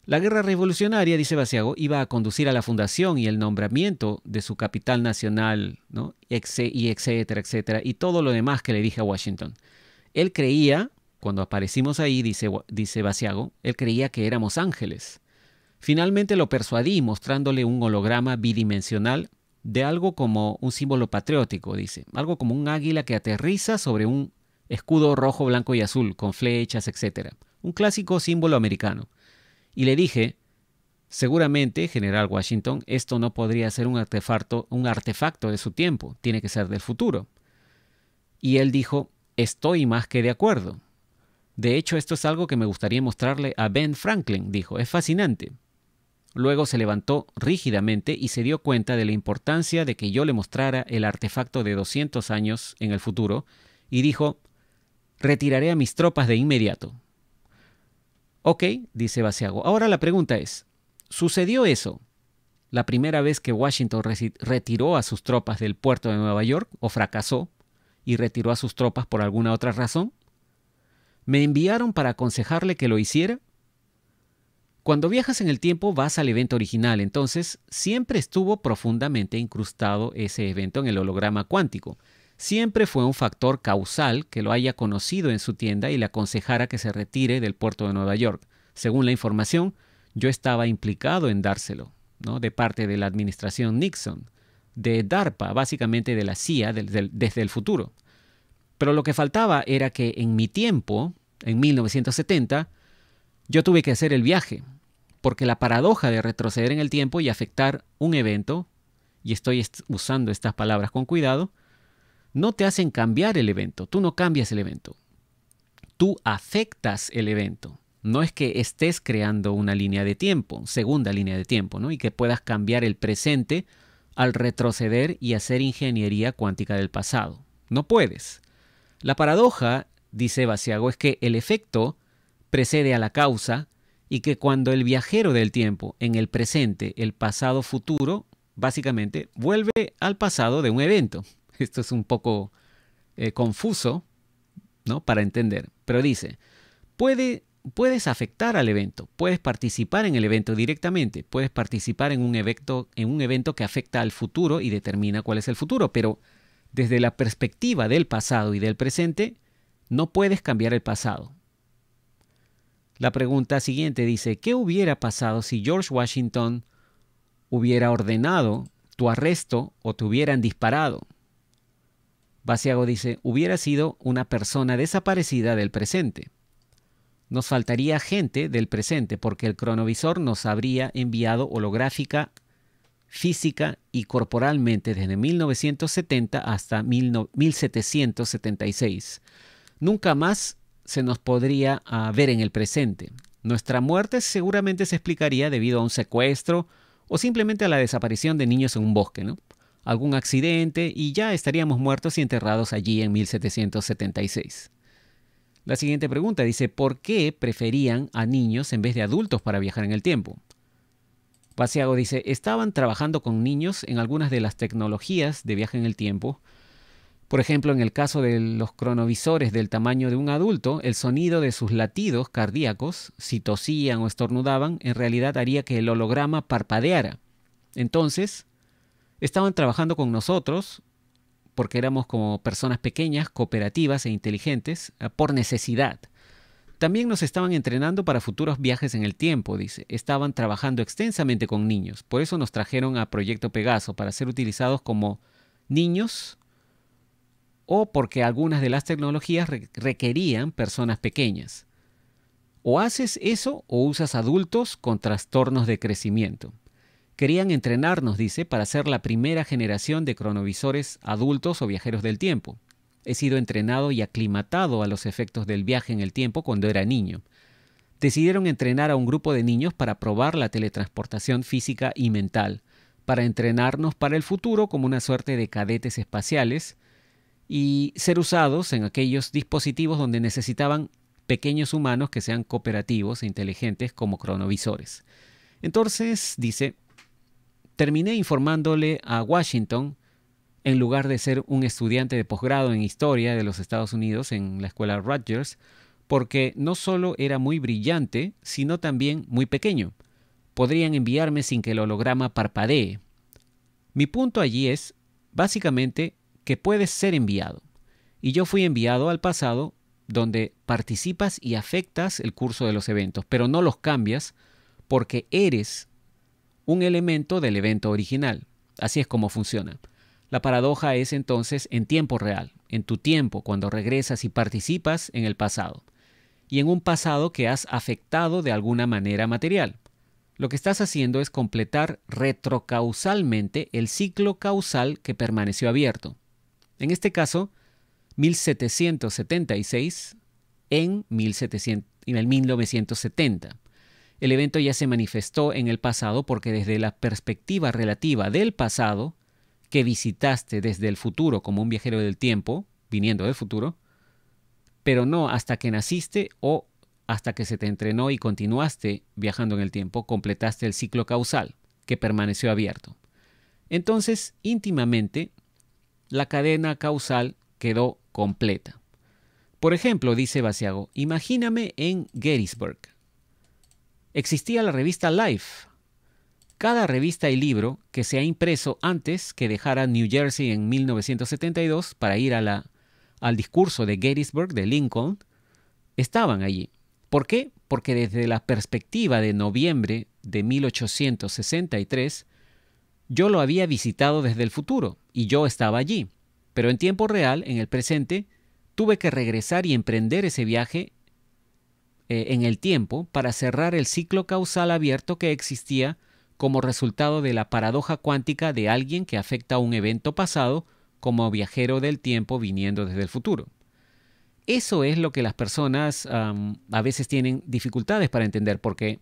La guerra revolucionaria, dice Baciago, iba a conducir a la fundación y el nombramiento de su capital nacional, y etcétera, etcétera, y todo lo demás que le dije a Washington. Él creía, cuando aparecimos ahí, dice, dice él creía que éramos ángeles. Finalmente lo persuadí mostrándole un holograma bidimensional de algo como un símbolo patriótico, dice, algo como un águila que aterriza sobre un escudo rojo, blanco y azul, con flechas, etc. Un clásico símbolo americano. Y le dije, seguramente, general Washington, esto no podría ser un un artefacto de su tiempo, tiene que ser del futuro. Y él dijo, Estoy más que de acuerdo. De hecho, esto es algo que me gustaría mostrarle a Ben Franklin, dijo. Es fascinante. Luego se levantó rígidamente y se dio cuenta de la importancia de que yo le mostrara el artefacto de 200 años en el futuro, y dijo, retiraré a mis tropas de inmediato. Ok, dice Baseago. Ahora la pregunta es, ¿sucedió eso la primera vez que Washington retiró a sus tropas del puerto de Nueva York o fracasó? y retiró a sus tropas por alguna otra razón? ¿Me enviaron para aconsejarle que lo hiciera? Cuando viajas en el tiempo vas al evento original, entonces siempre estuvo profundamente incrustado ese evento en el holograma cuántico. Siempre fue un factor causal que lo haya conocido en su tienda y le aconsejara que se retire del puerto de Nueva York. Según la información, yo estaba implicado en dárselo, ¿no? De parte de la administración Nixon de DARPA, básicamente de la CIA, desde el futuro. Pero lo que faltaba era que en mi tiempo, en 1970, yo tuve que hacer el viaje, porque la paradoja de retroceder en el tiempo y afectar un evento, y estoy usando estas palabras con cuidado, no te hacen cambiar el evento, tú no cambias el evento, tú afectas el evento. No es que estés creando una línea de tiempo, segunda línea de tiempo, ¿no? Y que puedas cambiar el presente al retroceder y hacer ingeniería cuántica del pasado. No puedes. La paradoja, dice Basiago, es que el efecto precede a la causa y que cuando el viajero del tiempo en el presente, el pasado futuro, básicamente vuelve al pasado de un evento. Esto es un poco eh, confuso, ¿no? Para entender. Pero dice, puede puedes afectar al evento, puedes participar en el evento directamente, puedes participar en un evento, en un evento que afecta al futuro y determina cuál es el futuro, pero desde la perspectiva del pasado y del presente, no puedes cambiar el pasado. La pregunta siguiente dice, ¿qué hubiera pasado si George Washington hubiera ordenado tu arresto o te hubieran disparado? Basiago dice, hubiera sido una persona desaparecida del presente nos faltaría gente del presente porque el cronovisor nos habría enviado holográfica, física y corporalmente desde 1970 hasta 1776. Nunca más se nos podría ah, ver en el presente. Nuestra muerte seguramente se explicaría debido a un secuestro o simplemente a la desaparición de niños en un bosque, ¿no? algún accidente y ya estaríamos muertos y enterrados allí en 1776. La siguiente pregunta dice, ¿por qué preferían a niños en vez de adultos para viajar en el tiempo? Paseago dice, estaban trabajando con niños en algunas de las tecnologías de viaje en el tiempo. Por ejemplo, en el caso de los cronovisores del tamaño de un adulto, el sonido de sus latidos cardíacos, si tosían o estornudaban, en realidad haría que el holograma parpadeara. Entonces, estaban trabajando con nosotros porque éramos como personas pequeñas, cooperativas e inteligentes, eh, por necesidad. También nos estaban entrenando para futuros viajes en el tiempo, dice. Estaban trabajando extensamente con niños. Por eso nos trajeron a Proyecto Pegaso, para ser utilizados como niños o porque algunas de las tecnologías requerían personas pequeñas. O haces eso o usas adultos con trastornos de crecimiento. Querían entrenarnos, dice, para ser la primera generación de cronovisores adultos o viajeros del tiempo. He sido entrenado y aclimatado a los efectos del viaje en el tiempo cuando era niño. Decidieron entrenar a un grupo de niños para probar la teletransportación física y mental, para entrenarnos para el futuro como una suerte de cadetes espaciales y ser usados en aquellos dispositivos donde necesitaban pequeños humanos que sean cooperativos e inteligentes como cronovisores. Entonces, dice, terminé informándole a Washington, en lugar de ser un estudiante de posgrado en historia de los Estados Unidos en la escuela Rogers, porque no solo era muy brillante, sino también muy pequeño. Podrían enviarme sin que el holograma parpadee. Mi punto allí es, básicamente, que puedes ser enviado. Y yo fui enviado al pasado, donde participas y afectas el curso de los eventos, pero no los cambias, porque eres un elemento del evento original. Así es como funciona. La paradoja es entonces en tiempo real, en tu tiempo, cuando regresas y participas en el pasado, y en un pasado que has afectado de alguna manera material. Lo que estás haciendo es completar retrocausalmente el ciclo causal que permaneció abierto. En este caso, 1776 en, el 1970. El evento ya se manifestó en el pasado porque desde la perspectiva relativa del pasado, que visitaste desde el futuro como un viajero del tiempo, viniendo del futuro, pero no hasta que naciste o hasta que se te entrenó y continuaste viajando en el tiempo, completaste el ciclo causal que permaneció abierto. Entonces, íntimamente, la cadena causal quedó completa. Por ejemplo, dice Basiago, imagíname en Gettysburg existía la revista Life. Cada revista y libro que se ha impreso antes que dejara New Jersey en 1972 para ir a la, al discurso de Gettysburg de Lincoln, estaban allí. ¿Por qué? Porque desde la perspectiva de noviembre de 1863, yo lo había visitado desde el futuro y yo estaba allí. Pero en tiempo real, en el presente, tuve que regresar y emprender ese viaje eh, en el tiempo para cerrar el ciclo causal abierto que existía como resultado de la paradoja cuántica de alguien que afecta a un evento pasado como viajero del tiempo viniendo desde el futuro. Eso es lo que las personas a veces tienen dificultades para entender porque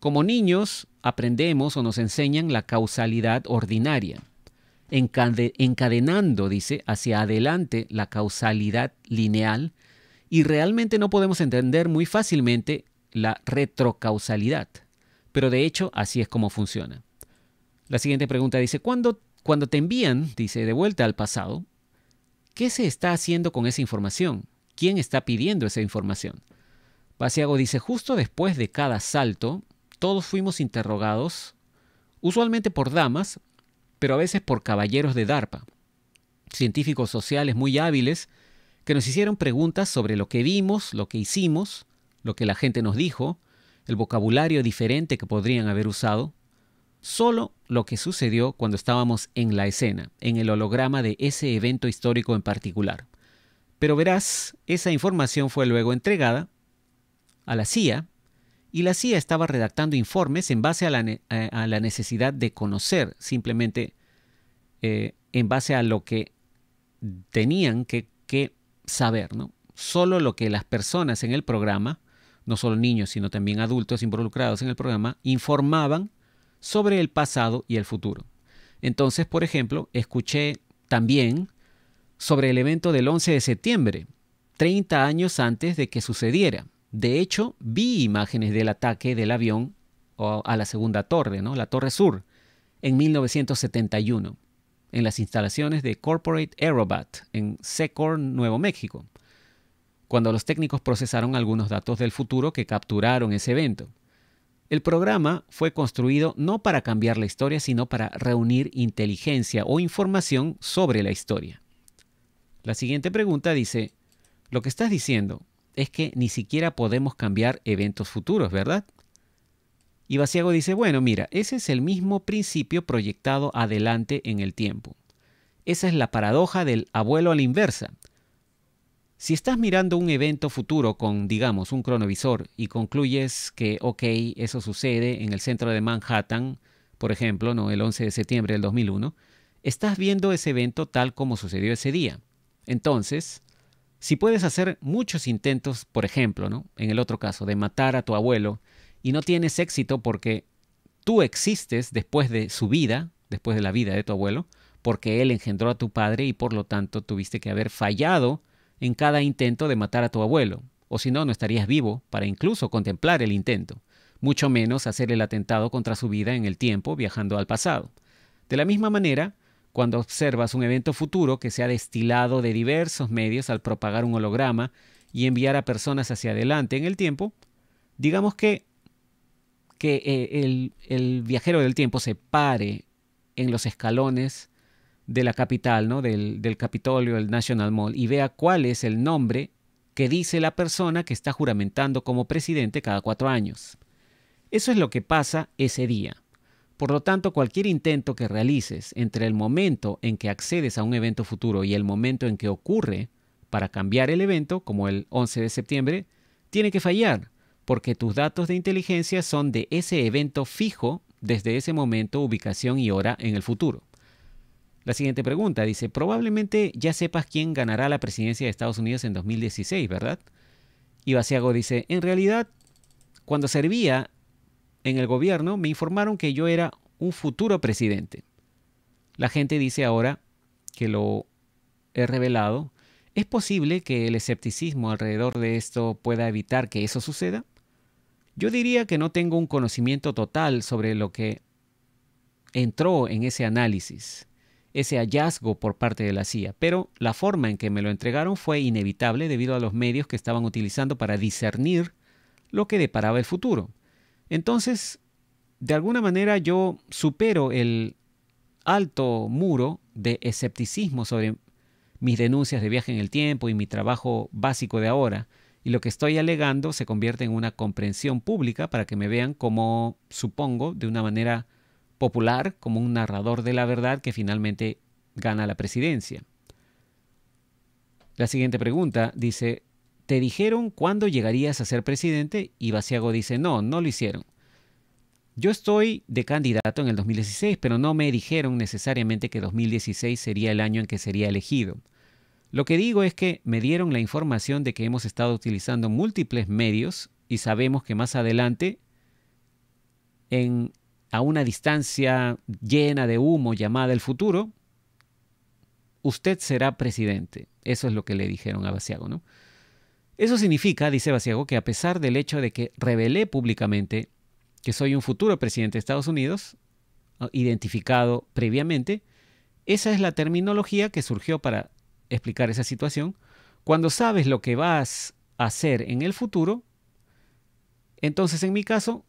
como niños aprendemos o nos enseñan la causalidad ordinaria, encadenando, dice, hacia adelante la causalidad lineal y realmente no podemos entender muy fácilmente la retrocausalidad. Pero de hecho, así es como funciona. La siguiente pregunta dice, cuando te envían, dice, de vuelta al pasado, ¿qué se está haciendo con esa información? ¿Quién está pidiendo esa información? vaciago dice, justo después de cada salto, todos fuimos interrogados, usualmente por damas, pero a veces por caballeros de DARPA, científicos sociales muy hábiles que nos hicieron preguntas sobre lo que vimos, lo que hicimos, lo que la gente nos dijo, el vocabulario diferente que podrían haber usado, solo lo que sucedió cuando estábamos en la escena, en el holograma de ese evento histórico en particular. Pero verás, esa información fue luego entregada a la CIA y la CIA estaba redactando informes en base a la, eh, necesidad de conocer, simplemente eh, en base a lo que tenían que saber, ¿no? Solo lo que las personas en el programa, no solo niños, sino también adultos involucrados en el programa, informaban sobre el pasado y el futuro. Entonces, por ejemplo, escuché también sobre el evento del 11 de septiembre, 30 años antes de que sucediera. De hecho, vi imágenes del ataque del avión a la segunda torre, ¿no? la Torre Sur, en 1971 en las instalaciones de Corporate Aerobat en Secor, Nuevo México, cuando los técnicos procesaron algunos datos del futuro que capturaron ese evento. El programa fue construido no para cambiar la historia, sino para reunir inteligencia o información sobre la historia. La siguiente pregunta dice, lo que estás diciendo es que ni siquiera podemos cambiar eventos futuros, ¿verdad? Y Basiago dice, bueno, mira, ese es el mismo principio proyectado adelante en el tiempo. Esa es la paradoja del abuelo a la inversa. Si estás mirando un evento futuro con, digamos, un cronovisor y concluyes que, ok, eso sucede en el centro de Manhattan, por ejemplo, ¿no? el 11 de septiembre del 2001, estás viendo ese evento tal como sucedió ese día. Entonces, si puedes hacer muchos intentos, por ejemplo, ¿no? en el otro caso, de matar a tu abuelo y no tienes éxito porque tú existes después de su vida, después de la vida de tu abuelo, porque él engendró a tu padre y por lo tanto tuviste que haber fallado en cada intento de matar a tu abuelo, o si no, no estarías vivo para incluso contemplar el intento, mucho menos hacer el atentado contra su vida en el tiempo viajando al pasado. De la misma manera, cuando observas un evento futuro que se ha destilado de diversos medios al propagar un holograma y enviar a personas hacia adelante en el tiempo, digamos que que eh, el, viajero del tiempo se pare en los escalones de la capital, ¿no? Del, del Capitolio, el National Mall, y vea cuál es el nombre que dice la persona que está juramentando como presidente cada cuatro años. Eso es lo que pasa ese día. Por lo tanto, cualquier intento que realices entre el momento en que accedes a un evento futuro y el momento en que ocurre para cambiar el evento, como el 11 de septiembre, tiene que fallar, porque tus datos de inteligencia son de ese evento fijo desde ese momento, ubicación y hora en el futuro. La siguiente pregunta dice, probablemente ya sepas quién ganará la presidencia de Estados Unidos en 2016, ¿verdad? Y Baciago dice, en realidad, cuando servía en el gobierno, me informaron que yo era un futuro presidente. La gente dice ahora que lo he revelado. ¿Es posible que el escepticismo alrededor de esto pueda evitar que eso suceda? Yo diría que no tengo un conocimiento total sobre lo que entró en ese análisis, ese hallazgo por parte de la CIA, pero la forma en que me lo entregaron fue inevitable debido a los medios que estaban utilizando para discernir lo que deparaba el futuro. Entonces, de alguna manera yo supero el alto muro de escepticismo sobre mis denuncias de viaje en el tiempo y mi trabajo básico de ahora, y lo que estoy alegando se convierte en una comprensión pública para que me vean como, supongo, de una manera popular, como un narrador de la verdad que finalmente gana la presidencia. La siguiente pregunta dice, ¿te dijeron cuándo llegarías a ser presidente? Y Baciago dice, no, no lo hicieron. Yo estoy de candidato en el 2016, pero no me dijeron necesariamente que 2016 sería el año en que sería elegido. Lo que digo es que me dieron la información de que hemos estado utilizando múltiples medios y sabemos que más adelante, en, a una distancia llena de humo llamada el futuro, usted será presidente. Eso es lo que le dijeron a Vaciago, ¿no? Eso significa, dice Vaciago, que a pesar del hecho de que revelé públicamente que soy un futuro presidente de Estados Unidos, ah, identificado previamente, esa es la terminología que surgió para explicar esa situación. Cuando sabes lo que vas a hacer en el futuro, entonces en mi caso,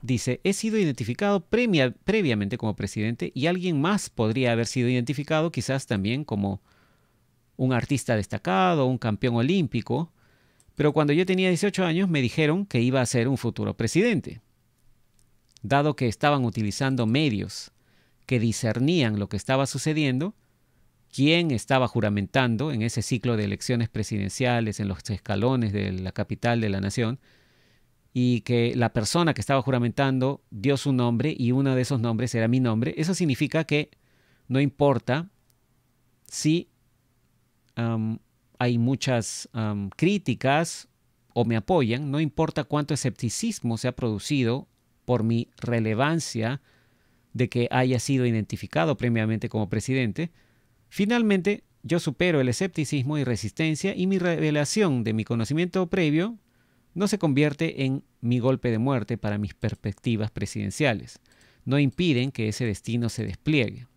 dice, he sido identificado previamente como presidente y alguien más podría haber sido identificado quizás también como un artista destacado, un campeón olímpico, pero cuando yo tenía 18 años me dijeron que iba a ser un futuro presidente, dado que estaban utilizando medios que discernían lo que estaba sucediendo quién estaba juramentando en ese ciclo de elecciones presidenciales, en los escalones de la capital de la nación, y que la persona que estaba juramentando dio su nombre y uno de esos nombres era mi nombre, eso significa que no importa si hay muchas críticas o me apoyan, no importa cuánto escepticismo se ha producido por mi relevancia de que haya sido identificado previamente como presidente, Finalmente, yo supero el escepticismo y resistencia y mi revelación de mi conocimiento previo no se convierte en mi golpe de muerte para mis perspectivas presidenciales. No impiden que ese destino se despliegue.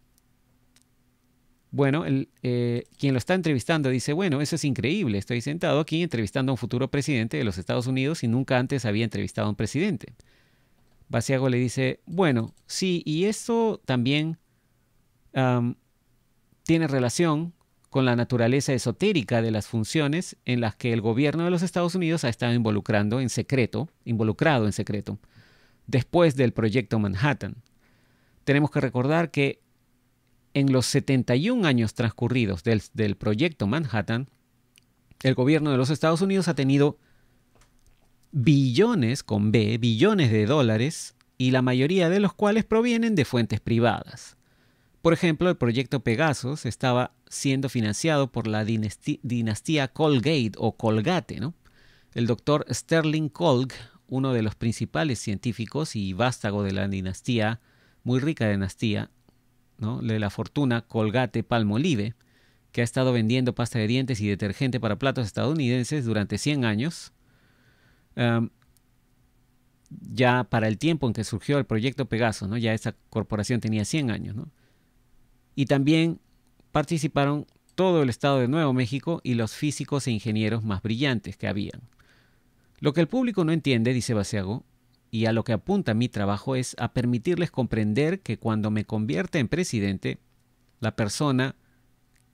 Bueno, el, eh, quien lo está entrevistando dice, bueno, eso es increíble, estoy sentado aquí entrevistando a un futuro presidente de los Estados Unidos y nunca antes había entrevistado a un presidente. Basiago le dice, bueno, sí, y esto también tiene relación con la naturaleza esotérica de las funciones en las que el gobierno de los Estados Unidos ha estado involucrando en secreto, involucrado en secreto, después del proyecto Manhattan. Tenemos que recordar que en los 71 años transcurridos del, del proyecto Manhattan, el gobierno de los Estados Unidos ha tenido billones, con B, billones de dólares, y la mayoría de los cuales provienen de fuentes privadas. Por ejemplo, el proyecto Pegasus estaba siendo financiado por la dinastía Colgate o Colgate. ¿no? El doctor Sterling Colg, uno de los principales científicos y vástago de la dinastía, muy rica dinastía, ¿no? de la fortuna Colgate Palmolive, que ha estado vendiendo pasta de dientes y detergente para platos estadounidenses durante 100 años. Em, ya para el tiempo en que surgió el proyecto Pegasus, ¿no? ya esa corporación tenía 100 años. ¿no? y también participaron todo el estado de Nuevo México y los físicos e ingenieros más brillantes que habían. Lo que el público no entiende, dice Baseago, y a lo que apunta mi trabajo es a permitirles comprender que cuando me convierta en presidente, la persona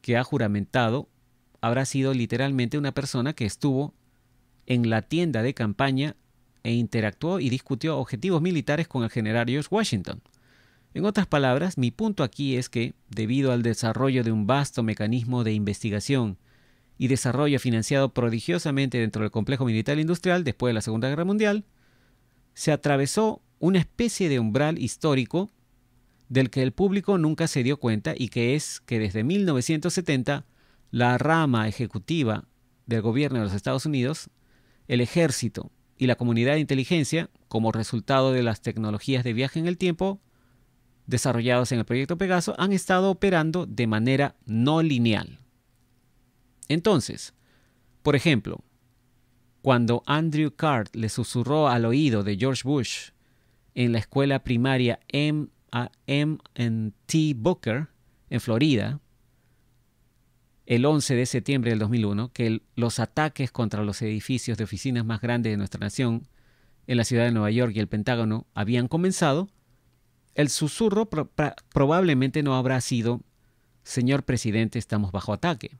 que ha juramentado habrá sido literalmente una persona que estuvo en la tienda de campaña e interactuó y discutió objetivos militares con el general George Washington. En otras palabras, mi punto aquí es que, debido al desarrollo de un vasto mecanismo de investigación y desarrollo financiado prodigiosamente dentro del complejo militar industrial después de la Segunda Guerra Mundial, se atravesó una especie de umbral histórico del que el público nunca se dio cuenta y que es que desde 1970 la rama ejecutiva del gobierno de los Estados Unidos, el ejército y la comunidad de inteligencia, como resultado de las tecnologías de viaje en el tiempo, desarrollados en el proyecto Pegaso han estado operando de manera no lineal. Entonces, por ejemplo, cuando Andrew Card le susurró al oído de George Bush en la escuela primaria M&T Booker en Florida, el 11 de septiembre del 2001, que los ataques contra los edificios de oficinas más grandes de nuestra nación en la ciudad de Nueva York y el Pentágono habían comenzado, el susurro probablemente no habrá sido, Señor presidente, estamos bajo ataque.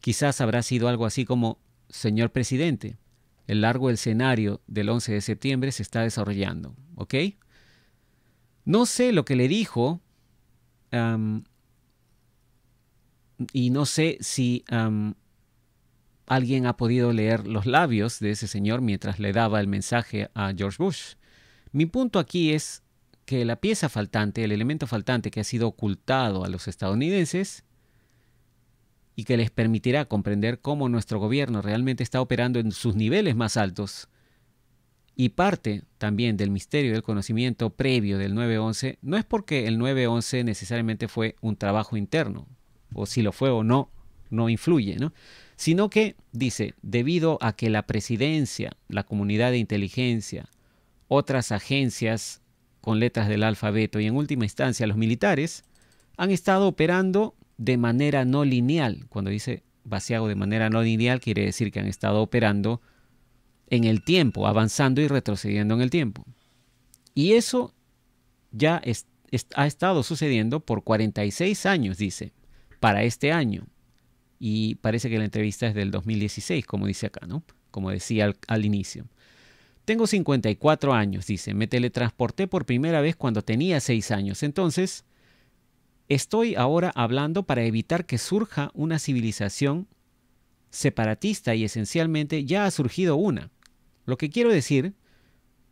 Quizás habrá sido algo así como, Señor presidente, el largo escenario del 11 de septiembre se está desarrollando, ¿ok? No sé lo que le dijo y no sé si alguien ha podido leer los labios de ese señor mientras le daba el mensaje a George Bush. Mi punto aquí es, que la pieza faltante, el elemento faltante que ha sido ocultado a los estadounidenses y que les permitirá comprender cómo nuestro gobierno realmente está operando en sus niveles más altos y parte también del misterio del conocimiento previo del 9-11, no es porque el 9-11 necesariamente fue un trabajo interno, o si lo fue o no, no influye, ¿no? sino que dice, debido a que la presidencia, la comunidad de inteligencia, otras agencias con letras del alfabeto y en última instancia los militares han estado operando de manera no lineal. Cuando dice vaciago de manera no lineal quiere decir que han estado operando en el tiempo, avanzando y retrocediendo en el tiempo. Y eso ya ha estado sucediendo por 46 años, dice, para este año. Y parece que la entrevista es del 2016, como dice acá, ¿no? Como decía al inicio. Tengo 54 años, dice. Me teletransporté por primera vez cuando tenía 6 años. Entonces, estoy ahora hablando para evitar que surja una civilización separatista y esencialmente ya ha surgido una. Lo que quiero decir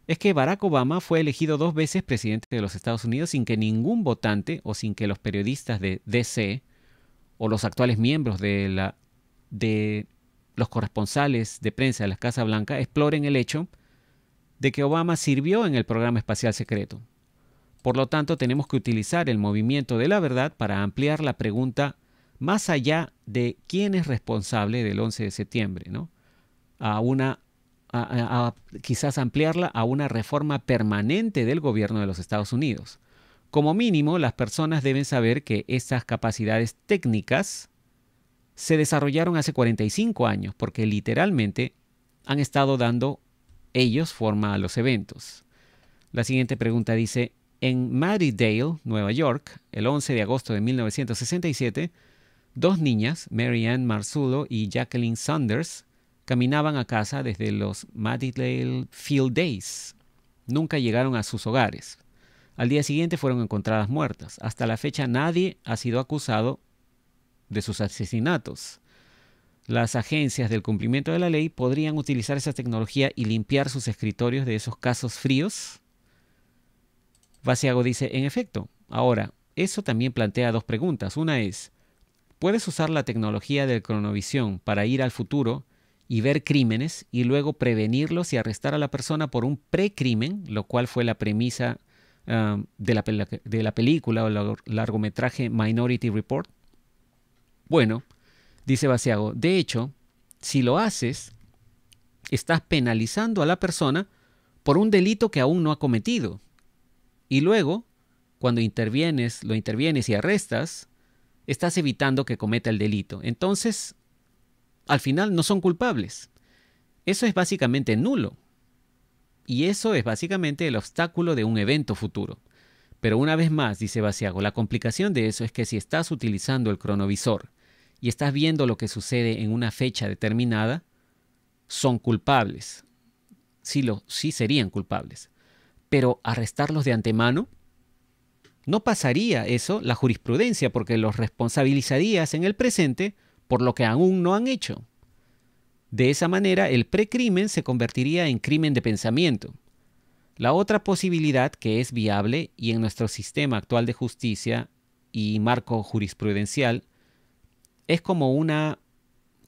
es que Barack Obama fue elegido dos veces presidente de los Estados Unidos sin que ningún votante o sin que los periodistas de DC o los actuales miembros de, la, de los corresponsales de prensa de la Casa Blanca exploren el hecho de que Obama sirvió en el programa espacial secreto. Por lo tanto, tenemos que utilizar el movimiento de la verdad para ampliar la pregunta más allá de quién es responsable del 11 de septiembre, ¿no? A una quizás ampliarla a una reforma permanente del gobierno de los Estados Unidos. Como mínimo, las personas deben saber que estas capacidades técnicas se desarrollaron hace 45 años, porque literalmente han estado dando ellos forman los eventos. La siguiente pregunta dice, en dale, Nueva York, el 11 de agosto de 1967, dos niñas, Mary Ann Marzullo y Jacqueline Saunders, caminaban a casa desde los dale Field Days. Nunca llegaron a sus hogares. Al día siguiente fueron encontradas muertas. Hasta la fecha nadie ha sido acusado de sus asesinatos las agencias del cumplimiento de la ley podrían utilizar esa tecnología y limpiar sus escritorios de esos casos fríos? Vaciago dice, en efecto. Ahora, eso también plantea dos preguntas. Una es, ¿puedes usar la tecnología de cronovisión para ir al futuro y ver crímenes y luego prevenirlos y arrestar a la persona por un precrimen, lo cual fue la premisa ah, de, la, de, la, película o el largometraje Minority Report? Bueno, Dice Baciago, de hecho, si lo haces, estás penalizando a la persona por un delito que aún no ha cometido. Y luego, cuando intervienes, lo intervienes y arrestas, estás evitando que cometa el delito. Entonces, al final no son culpables. Eso es básicamente nulo. Y eso es básicamente el obstáculo de un evento futuro. Pero una vez más, dice Basiago, la complicación de eso es que si estás utilizando el cronovisor y estás viendo lo que sucede en una fecha determinada, son culpables. Sí, lo, sí serían culpables. Pero arrestarlos de antemano, no pasaría eso la jurisprudencia porque los responsabilizarías en el presente por lo que aún no han hecho. De esa manera, el precrimen se convertiría en crimen de pensamiento. La otra posibilidad que es viable y en nuestro sistema actual de justicia y marco jurisprudencial es como una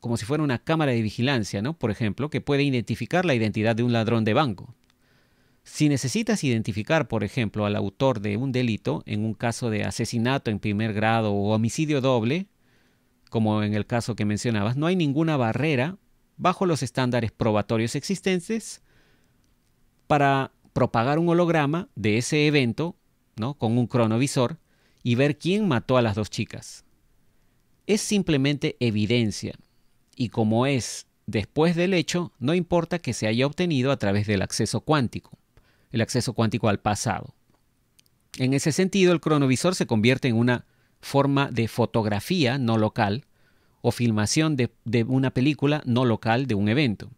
como si fuera una cámara de vigilancia, ¿no? Por ejemplo, que puede identificar la identidad de un ladrón de banco. Si necesitas identificar, por ejemplo, al autor de un delito, en un caso de asesinato en primer grado o homicidio doble, como en el caso que mencionabas, no hay ninguna barrera bajo los estándares probatorios existentes para propagar un holograma de ese evento, ¿no? Con un cronovisor y ver quién mató a las dos chicas es simplemente evidencia y como es después del hecho, no importa que se haya obtenido a través del acceso cuántico, el acceso cuántico al pasado. En ese sentido, el cronovisor se convierte en una forma de fotografía no local o filmación de, una película no local de un evento.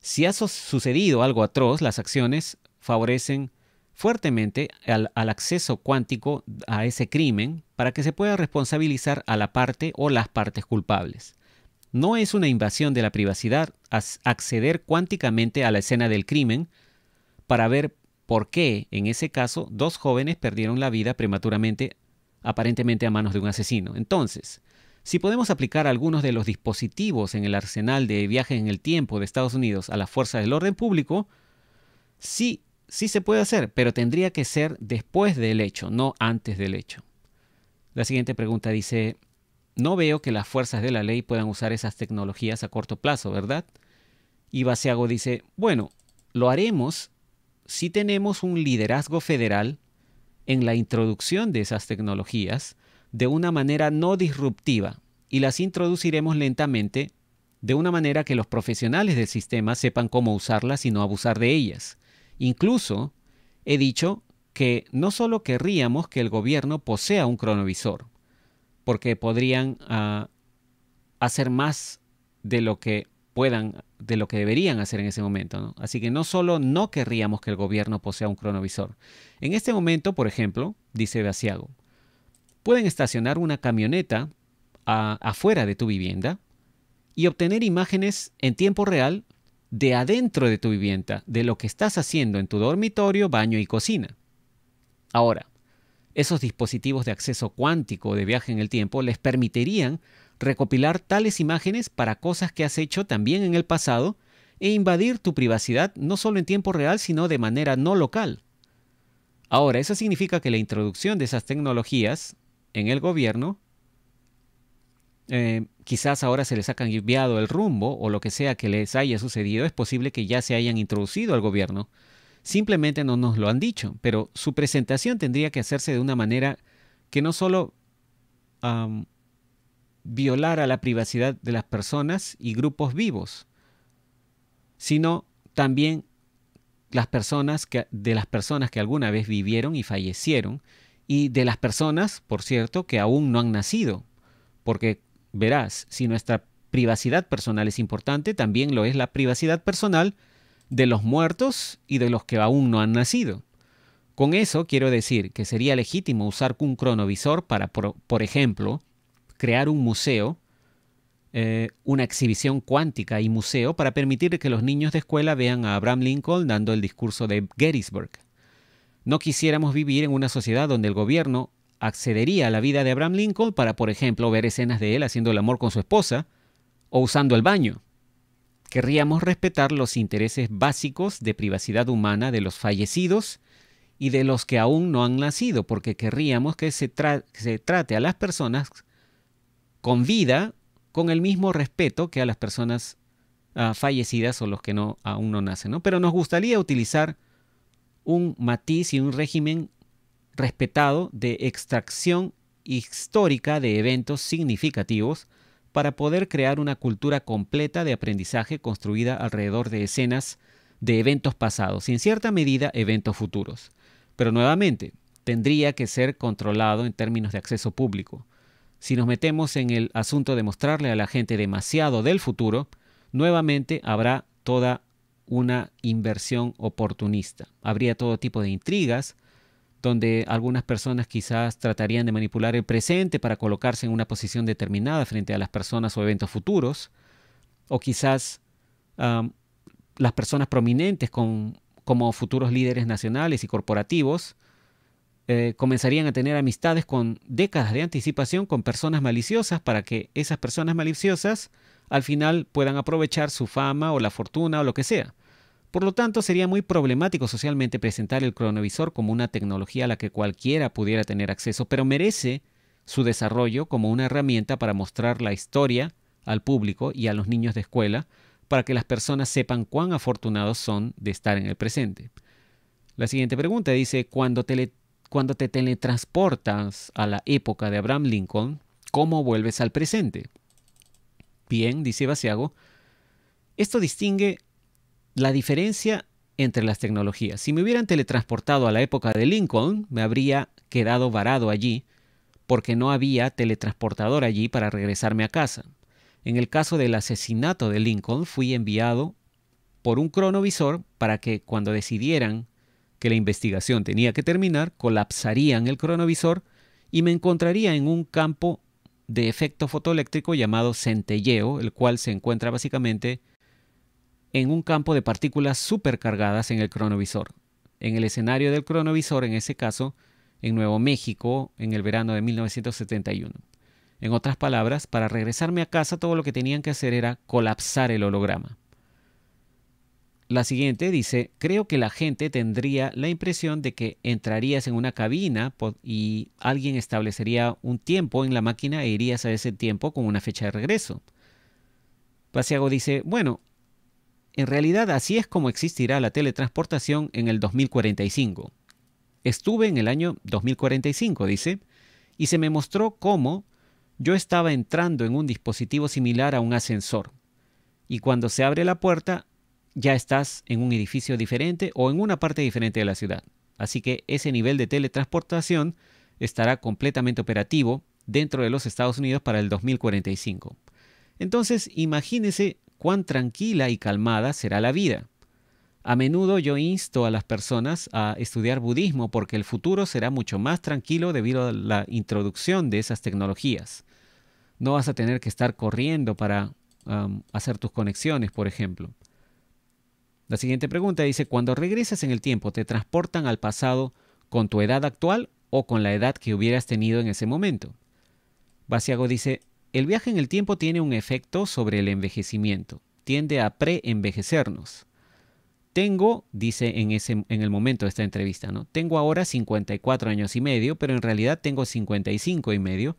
Si ha sucedido algo atroz, las acciones favorecen fuertemente al, acceso cuántico a ese crimen para que se pueda responsabilizar a la parte o las partes culpables. No es una invasión de la privacidad acceder cuánticamente a la escena del crimen para ver por qué, en ese caso, dos jóvenes perdieron la vida prematuramente, aparentemente a manos de un asesino. Entonces, si podemos aplicar algunos de los dispositivos en el arsenal de viajes en el tiempo de Estados Unidos a la fuerza del orden público, sí Sí se puede hacer, pero tendría que ser después del hecho, no antes del hecho. La siguiente pregunta dice, no veo que las fuerzas de la ley puedan usar esas tecnologías a corto plazo, ¿verdad? Y Baseago dice, bueno, lo haremos si tenemos un liderazgo federal en la introducción de esas tecnologías de una manera no disruptiva y las introduciremos lentamente de una manera que los profesionales del sistema sepan cómo usarlas y no abusar de ellas. Incluso he dicho que no solo querríamos que el gobierno posea un cronovisor, porque podrían ah, hacer más de lo que puedan, de lo que deberían hacer en ese momento. Así que no solo no querríamos que el gobierno posea un cronovisor. En este momento, por ejemplo, dice Daciago, pueden estacionar una camioneta ah, afuera de tu vivienda y obtener imágenes en tiempo real de adentro de tu vivienda, de lo que estás haciendo en tu dormitorio, baño y cocina. Ahora, esos dispositivos de acceso cuántico de viaje en el tiempo les permitirían recopilar tales imágenes para cosas que has hecho también en el pasado e invadir tu privacidad no solo en tiempo real, sino de manera no local. Ahora, eso significa que la introducción de esas tecnologías en el gobierno eh, quizás ahora se les ha cambiado el rumbo o lo que sea que les haya sucedido, es posible que ya se hayan introducido al gobierno. Simplemente no nos lo han dicho, pero su presentación tendría que hacerse de una manera que no solo violara la privacidad de las personas y grupos vivos, sino también las personas de las personas que alguna vez vivieron y fallecieron y de las personas, por cierto, que aún no han nacido, porque Verás, si nuestra privacidad personal es importante, también lo es la privacidad personal de los muertos y de los que aún no han nacido. Con eso quiero decir que sería legítimo usar un cronovisor para, por, ejemplo, crear un museo, eh, una exhibición cuántica y museo para permitir que los niños de escuela vean a Abraham Lincoln dando el discurso de Gettysburg. No quisiéramos vivir en una sociedad donde el gobierno accedería a la vida de Abraham Lincoln para, por ejemplo, ver escenas de él haciendo el amor con su esposa o usando el baño. Querríamos respetar los intereses básicos de privacidad humana de los fallecidos y de los que aún no han nacido, porque querríamos que se, trate a las personas con vida con el mismo respeto que a las personas ah, fallecidas o los que aún no nacen. Pero nos gustaría utilizar un matiz y un régimen respetado de extracción histórica de eventos significativos para poder crear una cultura completa de aprendizaje construida alrededor de escenas de eventos pasados y en cierta medida eventos futuros. Pero nuevamente, tendría que ser controlado en términos de acceso público. Si nos metemos en el asunto de mostrarle a la gente demasiado del futuro, nuevamente habrá toda una inversión oportunista. Habría todo tipo de intrigas, donde algunas personas quizás tratarían de manipular el presente para colocarse en una posición determinada frente a las personas o eventos futuros, o quizás las personas prominentes con, como futuros líderes nacionales y corporativos eh, comenzarían a tener amistades con décadas de anticipación con personas maliciosas para que esas personas maliciosas al final puedan aprovechar su fama o la fortuna o lo que sea. Por lo tanto, sería muy problemático socialmente presentar el cronovisor como una tecnología a la que cualquiera pudiera tener acceso, pero merece su desarrollo como una herramienta para mostrar la historia al público y a los niños de escuela, para que las personas sepan cuán afortunados son de estar en el presente. La siguiente pregunta dice, cuando te, te teletransportas a la época de Abraham Lincoln, ¿cómo vuelves al presente? Bien, dice Basiago, esto distingue la diferencia entre las tecnologías. Si me hubieran teletransportado a la época de Lincoln, me habría quedado varado allí porque no había teletransportador allí para regresarme a casa. En el caso del asesinato de Lincoln, fui enviado por un cronovisor para que cuando decidieran que la investigación tenía que terminar, colapsarían el cronovisor y me encontraría en un campo de efecto fotoeléctrico llamado centelleo, el cual se encuentra básicamente en un campo de partículas supercargadas en el cronovisor. En el escenario del cronovisor, en ese caso, en Nuevo México, en el verano de 1971. En otras palabras, para regresarme a casa todo lo que tenían que hacer era colapsar el holograma. La siguiente dice, creo que la gente tendría la impresión de que entrarías en una cabina y alguien establecería un tiempo en la máquina e irías a ese tiempo con una fecha de regreso. Paseago dice, bueno, en realidad así es como existirá la teletransportación en el 2045. Estuve en el año 2045, dice, y se me mostró cómo yo estaba entrando en un dispositivo similar a un ascensor. Y cuando se abre la puerta, ya estás en un edificio diferente o en una parte diferente de la ciudad. Así que ese nivel de teletransportación estará completamente operativo dentro de los Estados Unidos para el 2045. Entonces, imagínese cuán tranquila y calmada será la vida. A menudo yo insto a las personas a estudiar budismo porque el futuro será mucho más tranquilo debido a la introducción de esas tecnologías. No vas a tener que estar corriendo para hacer tus conexiones, por ejemplo. La siguiente pregunta dice, cuando regresas en el tiempo, ¿te transportan al pasado con tu edad actual o con la edad que hubieras tenido en ese momento? Basiago dice, el viaje en el tiempo tiene un efecto sobre el envejecimiento, tiende a pre-envejecernos. Tengo, dice en, ese, el momento de esta entrevista, ¿no? Tengo ahora 54 años y medio, pero en realidad tengo 55 y medio,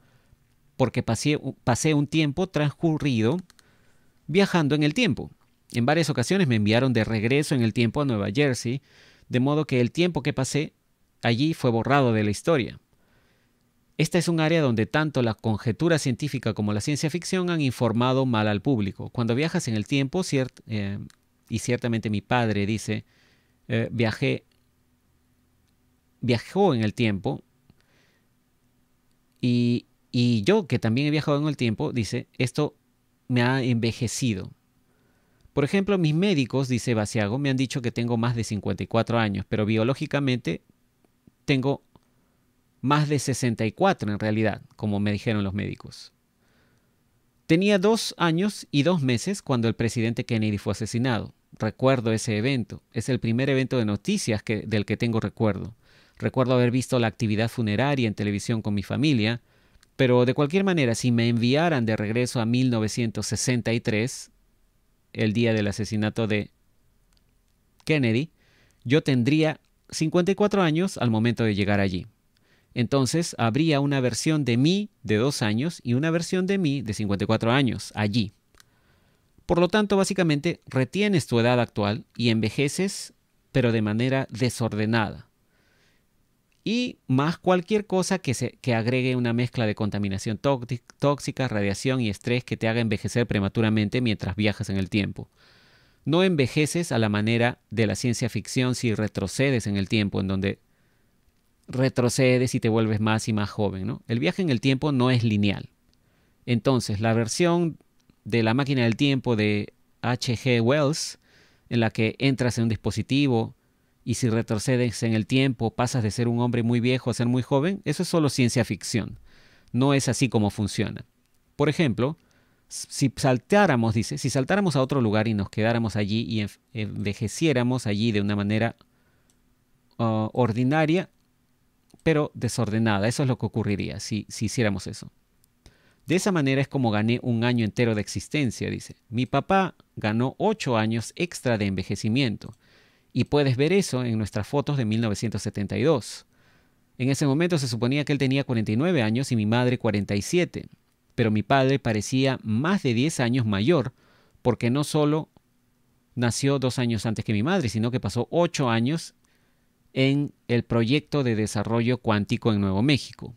porque pasé un tiempo transcurrido viajando en el tiempo. En varias ocasiones me enviaron de regreso en el tiempo a Nueva Jersey, de modo que el tiempo que pasé allí fue borrado de la historia. Esta es un área donde tanto la conjetura científica como la ciencia ficción han informado mal al público. Cuando viajas en el tiempo, eh, y ciertamente mi padre dice, eh, viajé, viajó en el tiempo, y, y yo que también he viajado en el tiempo, dice, esto me ha envejecido. Por ejemplo, mis médicos, dice Baciago, me han dicho que tengo más de 54 años, pero biológicamente tengo más de 64 en realidad, como me dijeron los médicos. Tenía dos años y dos meses cuando el presidente Kennedy fue asesinado. Recuerdo ese evento, es el primer evento de noticias que, del que tengo recuerdo. Recuerdo haber visto la actividad funeraria en televisión con mi familia, pero de cualquier manera, si me enviaran de regreso a 1963, el día del asesinato de Kennedy, yo tendría 54 años al momento de llegar allí entonces habría una versión de mí de dos años y una versión de mí de 54 años allí. Por lo tanto, básicamente retienes tu edad actual y envejeces, pero de manera desordenada. Y más cualquier cosa que, se, que agregue una mezcla de contaminación tóxica, radiación y estrés que te haga envejecer prematuramente mientras viajas en el tiempo. No envejeces a la manera de la ciencia ficción si retrocedes en el tiempo, en donde retrocedes y te vuelves más y más joven. ¿no? El viaje en el tiempo no es lineal. Entonces, la versión de la máquina del tiempo de H.G. Wells, en la que entras en un dispositivo y si retrocedes en el tiempo pasas de ser un hombre muy viejo a ser muy joven, eso es solo ciencia ficción. No es así como funciona. Por ejemplo, si saltáramos, dice, si saltáramos a otro lugar y nos quedáramos allí y envejeciéramos allí de una manera ah, ordinaria, pero desordenada. Eso es lo que ocurriría si, si hiciéramos eso. De esa manera es como gané un año entero de existencia, dice. Mi papá ganó ocho años extra de envejecimiento. Y puedes ver eso en nuestras fotos de 1972. En ese momento se suponía que él tenía 49 años y mi madre 47, pero mi padre parecía más de 10 años mayor porque no solo nació dos años antes que mi madre, sino que pasó ocho años en el proyecto de desarrollo cuántico en Nuevo México.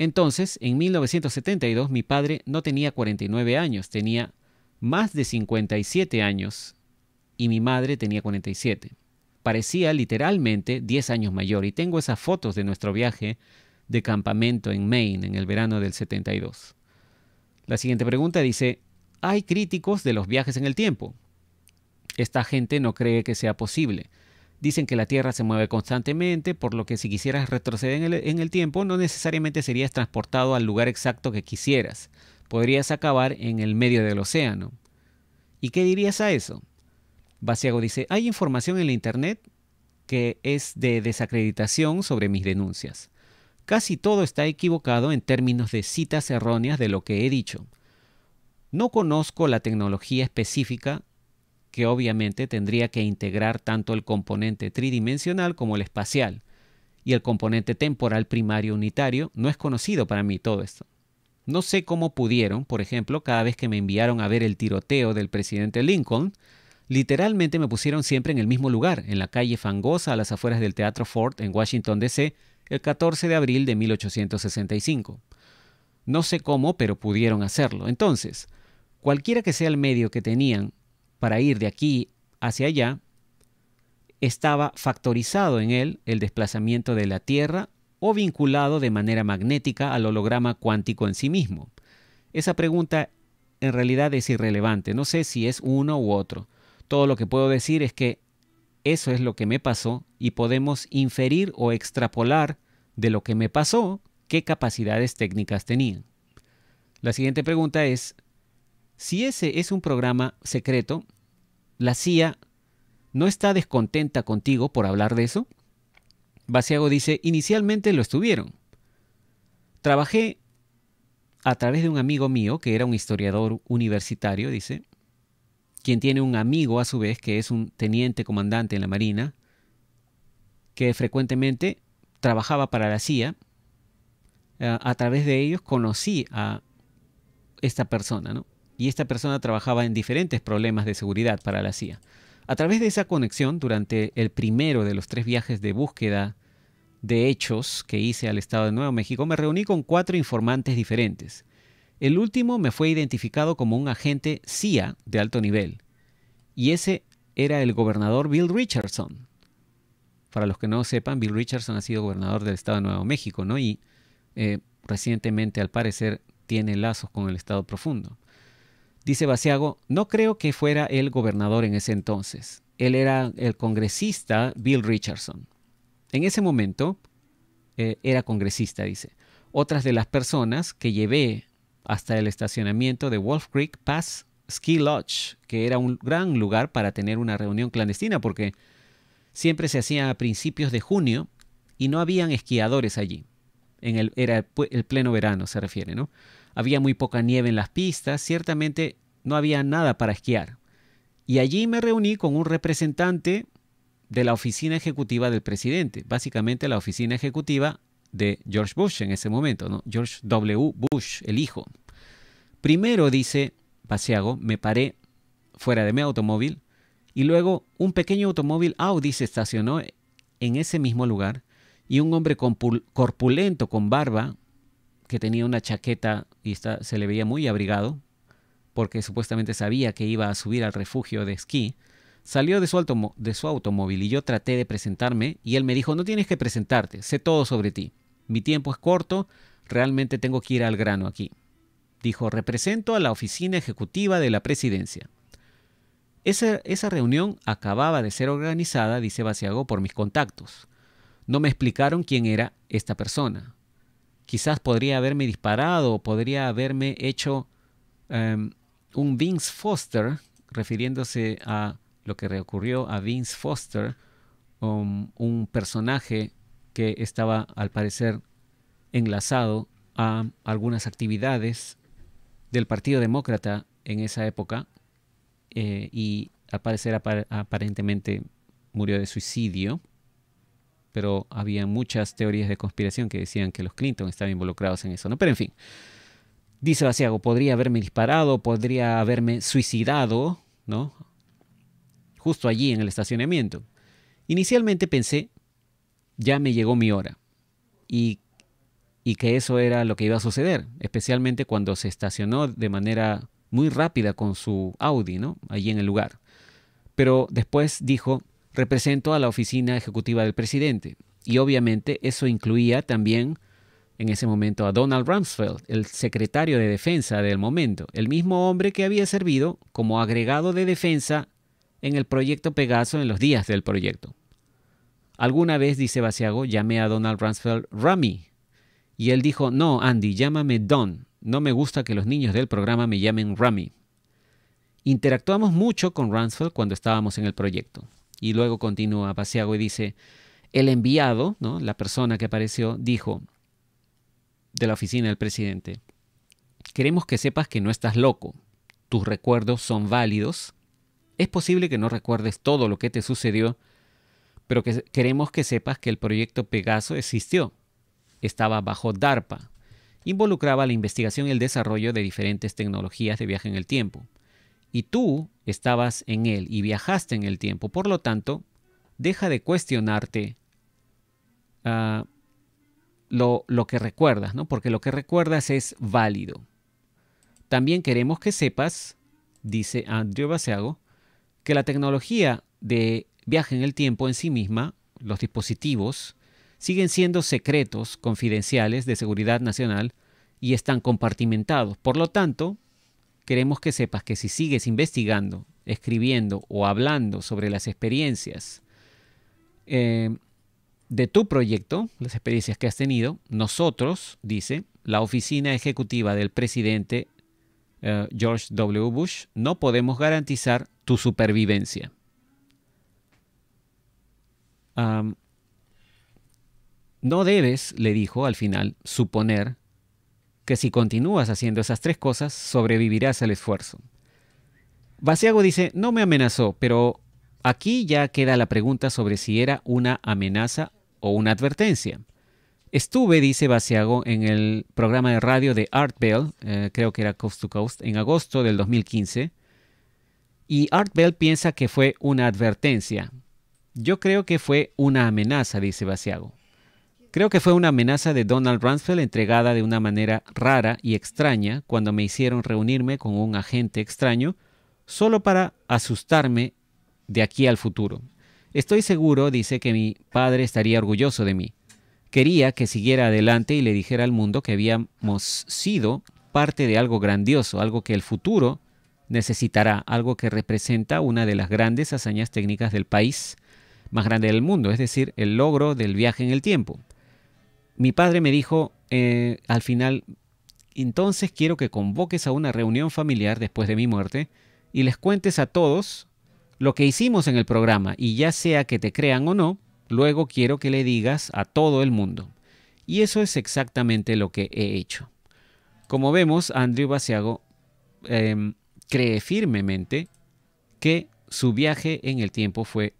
Entonces, en 1972 mi padre no tenía 49 años, tenía más de 57 años y mi madre tenía 47. Parecía literalmente 10 años mayor y tengo esas fotos de nuestro viaje de campamento en Maine en el verano del 72. La siguiente pregunta dice, ¿hay críticos de los viajes en el tiempo? Esta gente no cree que sea posible. Dicen que la Tierra se mueve constantemente, por lo que si quisieras retroceder en el, tiempo, no necesariamente serías transportado al lugar exacto que quisieras. Podrías acabar en el medio del océano. ¿Y qué dirías a eso? Basiago dice, hay información en la Internet que es de desacreditación sobre mis denuncias. Casi todo está equivocado en términos de citas erróneas de lo que he dicho. No conozco la tecnología específica que obviamente tendría que integrar tanto el componente tridimensional como el espacial. Y el componente temporal primario unitario no es conocido para mí todo esto. No sé cómo pudieron, por ejemplo, cada vez que me enviaron a ver el tiroteo del presidente Lincoln, literalmente me pusieron siempre en el mismo lugar, en la calle Fangosa a las afueras del Teatro Ford en Washington, D.C., el 14 de abril de 1865. No sé cómo, pero pudieron hacerlo. Entonces, cualquiera que sea el medio que tenían para ir de aquí hacia allá, estaba factorizado en él el desplazamiento de la Tierra o vinculado de manera magnética al holograma cuántico en sí mismo. Esa pregunta en realidad es irrelevante, no sé si es uno u otro. Todo lo que puedo decir es que eso es lo que me pasó y podemos inferir o extrapolar de lo que me pasó qué capacidades técnicas tenían. La siguiente pregunta es, si ese es un programa secreto, la CIA no está descontenta contigo por hablar de eso. Basiago dice, inicialmente lo estuvieron. Trabajé a través de un amigo mío, que era un historiador universitario, dice, quien tiene un amigo a su vez, que es un teniente comandante en la Marina, que frecuentemente trabajaba para la CIA. Eh, a través de ellos conocí a esta persona, ¿no? y esta persona trabajaba en diferentes problemas de seguridad para la CIA. A través de esa conexión, durante el primero de los tres viajes de búsqueda de hechos que hice al Estado de Nuevo México, me reuní con cuatro informantes diferentes. El último me fue identificado como un agente CIA de alto nivel, y ese era el gobernador Bill Richardson. Para los que no sepan, Bill Richardson ha sido gobernador del Estado de Nuevo México, ¿no? Y eh, recientemente, al parecer, tiene lazos con el Estado Profundo. Dice Baciago, no creo que fuera el gobernador en ese entonces. Él era el congresista Bill Richardson. En ese momento eh, era congresista, dice. Otras de las personas que llevé hasta el estacionamiento de Wolf Creek Pass Ski Lodge, que era un gran lugar para tener una reunión clandestina, porque siempre se hacía a principios de junio y no habían esquiadores allí. En el, era el pleno verano, se refiere, ¿no? había muy poca nieve en las pistas, ciertamente no había nada para esquiar. Y allí me reuní con un representante de la oficina ejecutiva del presidente, básicamente la oficina ejecutiva de George Bush en ese momento, George W. Bush, el hijo. Primero, dice Paseago, me paré fuera de mi automóvil y luego un pequeño automóvil Audi se estacionó en ese mismo lugar y un hombre corpulento con barba que tenía una chaqueta y se le veía muy abrigado, porque supuestamente sabía que iba a subir al refugio de esquí, salió de su, automóvil y yo traté de presentarme y él me dijo, no tienes que presentarte, sé todo sobre ti. Mi tiempo es corto, realmente tengo que ir al grano aquí. Dijo, represento a la oficina ejecutiva de la presidencia. Esa, esa reunión acababa de ser organizada, dice Baciago, por mis contactos. No me explicaron quién era esta persona quizás podría haberme disparado, podría haberme hecho em, un Vince Foster, refiriéndose a lo que recurrió a Vince Foster, um, un personaje que estaba al parecer enlazado a algunas actividades del Partido Demócrata en esa época eh, y al parecer aparentemente murió de suicidio pero había muchas teorías de conspiración que decían que los Clinton estaban involucrados en eso, ¿no? Pero en fin, dice Vaciago podría haberme disparado, podría haberme suicidado, ¿no? Justo allí en el estacionamiento. Inicialmente pensé, ya me llegó mi hora, y, y que eso era lo que iba a suceder, especialmente cuando se estacionó de manera muy rápida con su Audi, ¿no? Allí en el lugar. Pero después dijo, represento a la oficina ejecutiva del presidente. Y obviamente eso incluía también en ese momento a Donald Rumsfeld, el secretario de defensa del momento, el mismo hombre que había servido como agregado de defensa en el proyecto Pegaso en los días del proyecto. Alguna vez, dice Basiago, llamé a Donald Rumsfeld Rami. Y él dijo, no, Andy, llámame Don. No me gusta que los niños del programa me llamen Rami. Interactuamos mucho con Rumsfeld cuando estábamos en el proyecto. Y luego continúa Paseago y dice, el enviado, ¿no? la persona que apareció, dijo de la oficina del presidente, queremos que sepas que no estás loco, tus recuerdos son válidos, es posible que no recuerdes todo lo que te sucedió, pero queremos que sepas que el proyecto Pegaso existió, estaba bajo DARPA, involucraba la investigación y el desarrollo de diferentes tecnologías de viaje en el tiempo, y tú estabas en él y viajaste en el tiempo. Por lo tanto, deja de cuestionarte ah, lo, que recuerdas, ¿no? porque lo que recuerdas es válido. También queremos que sepas, dice Andrew ah, Baseago, que la tecnología de viaje en el tiempo en sí misma, los dispositivos, siguen siendo secretos confidenciales de seguridad nacional y están compartimentados. Por lo tanto, queremos que sepas que si sigues investigando, escribiendo o hablando sobre las experiencias eh, de tu proyecto, las experiencias que has tenido, nosotros, dice, la oficina ejecutiva del presidente eh, George W. Bush, no podemos garantizar tu supervivencia. no debes, le dijo al final, suponer que si continúas haciendo esas tres cosas, sobrevivirás al esfuerzo. Vaciago dice, no me amenazó, pero aquí ya queda la pregunta sobre si era una amenaza o una advertencia. Estuve, dice Vaciago en el programa de radio de Art Bell, eh, creo que era Coast to Coast, en agosto del 2015, y Art Bell piensa que fue una advertencia. Yo creo que fue una amenaza, dice Vaciago. Creo que fue una amenaza de Donald Rumsfeld entregada de una manera rara y extraña cuando me hicieron reunirme con un agente extraño solo para asustarme de aquí al futuro. Estoy seguro, dice, que mi padre estaría orgulloso de mí. Quería que siguiera adelante y le dijera al mundo que habíamos sido parte de algo grandioso, algo que el futuro necesitará, algo que representa una de las grandes hazañas técnicas del país más grande del mundo, es decir, el logro del viaje en el tiempo. Mi padre me dijo eh, al final, entonces quiero que convoques a una reunión familiar después de mi muerte y les cuentes a todos lo que hicimos en el programa y ya sea que te crean o no, luego quiero que le digas a todo el mundo. Y eso es exactamente lo que he hecho. Como vemos, Andrew Baciago em, cree firmemente que su viaje en el tiempo fue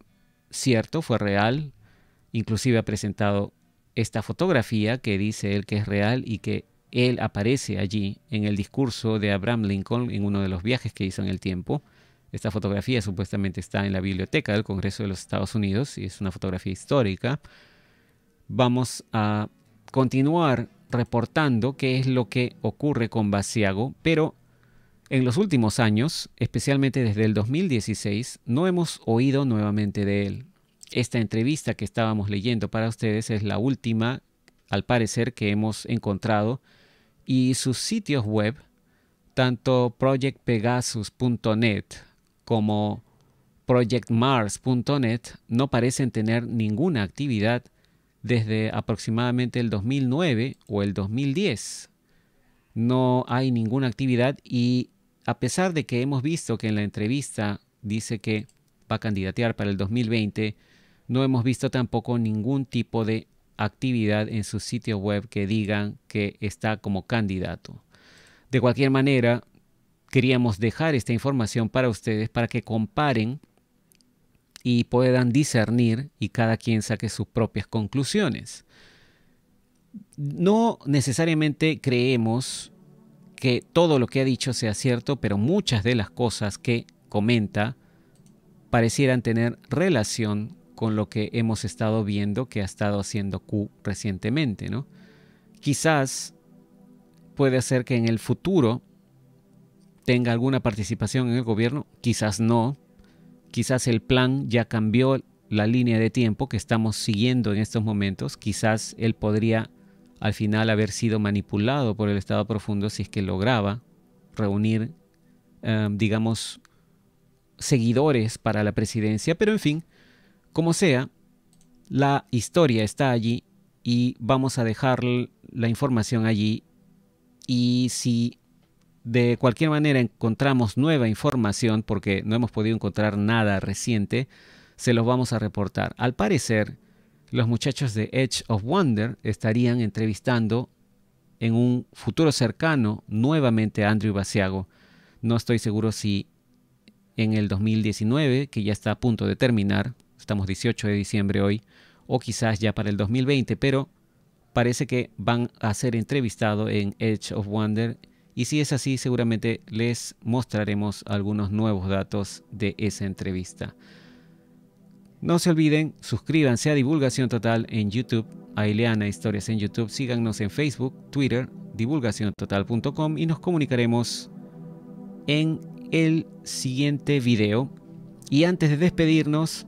cierto, fue real, inclusive ha presentado esta fotografía que dice él que es real y que él aparece allí en el discurso de Abraham Lincoln en uno de los viajes que hizo en el tiempo. Esta fotografía supuestamente está en la biblioteca del Congreso de los Estados Unidos y es una fotografía histórica. Vamos a continuar reportando qué es lo que ocurre con Basiago, pero en los últimos años, especialmente desde el 2016, no hemos oído nuevamente de él. Esta entrevista que estábamos leyendo para ustedes es la última, al parecer, que hemos encontrado y sus sitios web, tanto projectpegasus.net como projectmars.net, no parecen tener ninguna actividad desde aproximadamente el 2009 o el 2010. No hay ninguna actividad y a pesar de que hemos visto que en la entrevista dice que va a candidatear para el 2020, no hemos visto tampoco ningún tipo de actividad en su sitio web que digan que está como candidato. De cualquier manera, queríamos dejar esta información para ustedes para que comparen y puedan discernir y cada quien saque sus propias conclusiones. No necesariamente creemos que todo lo que ha dicho sea cierto, pero muchas de las cosas que comenta parecieran tener relación con lo que hemos estado viendo que ha estado haciendo Q recientemente, ¿no? Quizás puede ser que en el futuro tenga alguna participación en el gobierno, quizás no, quizás el plan ya cambió la línea de tiempo que estamos siguiendo en estos momentos, quizás él podría al final haber sido manipulado por el Estado profundo si es que lograba reunir, eh, digamos, seguidores para la presidencia, pero en fin, como sea, la historia está allí y vamos a dejar la información allí y si de cualquier manera encontramos nueva información porque no hemos podido encontrar nada reciente, se los vamos a reportar. Al parecer, los muchachos de Edge of Wonder estarían entrevistando en un futuro cercano nuevamente a Andrew Baciago. No estoy seguro si en el 2019, que ya está a punto de terminar, estamos 18 de diciembre hoy, o quizás ya para el 2020, pero parece que van a ser entrevistados en Edge of Wonder y si es así seguramente les mostraremos algunos nuevos datos de esa entrevista. No se olviden, suscríbanse a Divulgación Total en YouTube, a Ileana Historias en YouTube, síganos en Facebook, Twitter, divulgaciontotal.com y nos comunicaremos en el siguiente video. Y antes de despedirnos,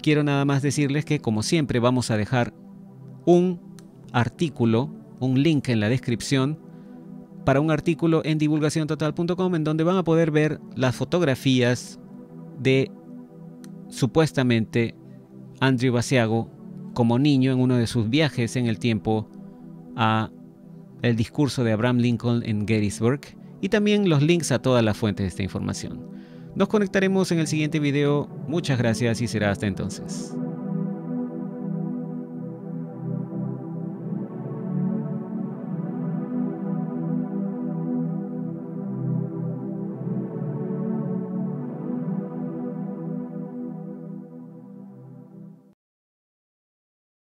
quiero nada más decirles que como siempre vamos a dejar un artículo, un link en la descripción para un artículo en divulgaciontotal.com en donde van a poder ver las fotografías de supuestamente Andrew Baciago como niño en uno de sus viajes en el tiempo a el discurso de Abraham Lincoln en Gettysburg y también los links a todas las fuentes de esta información. Nos conectaremos en el siguiente video. Muchas gracias y será hasta entonces.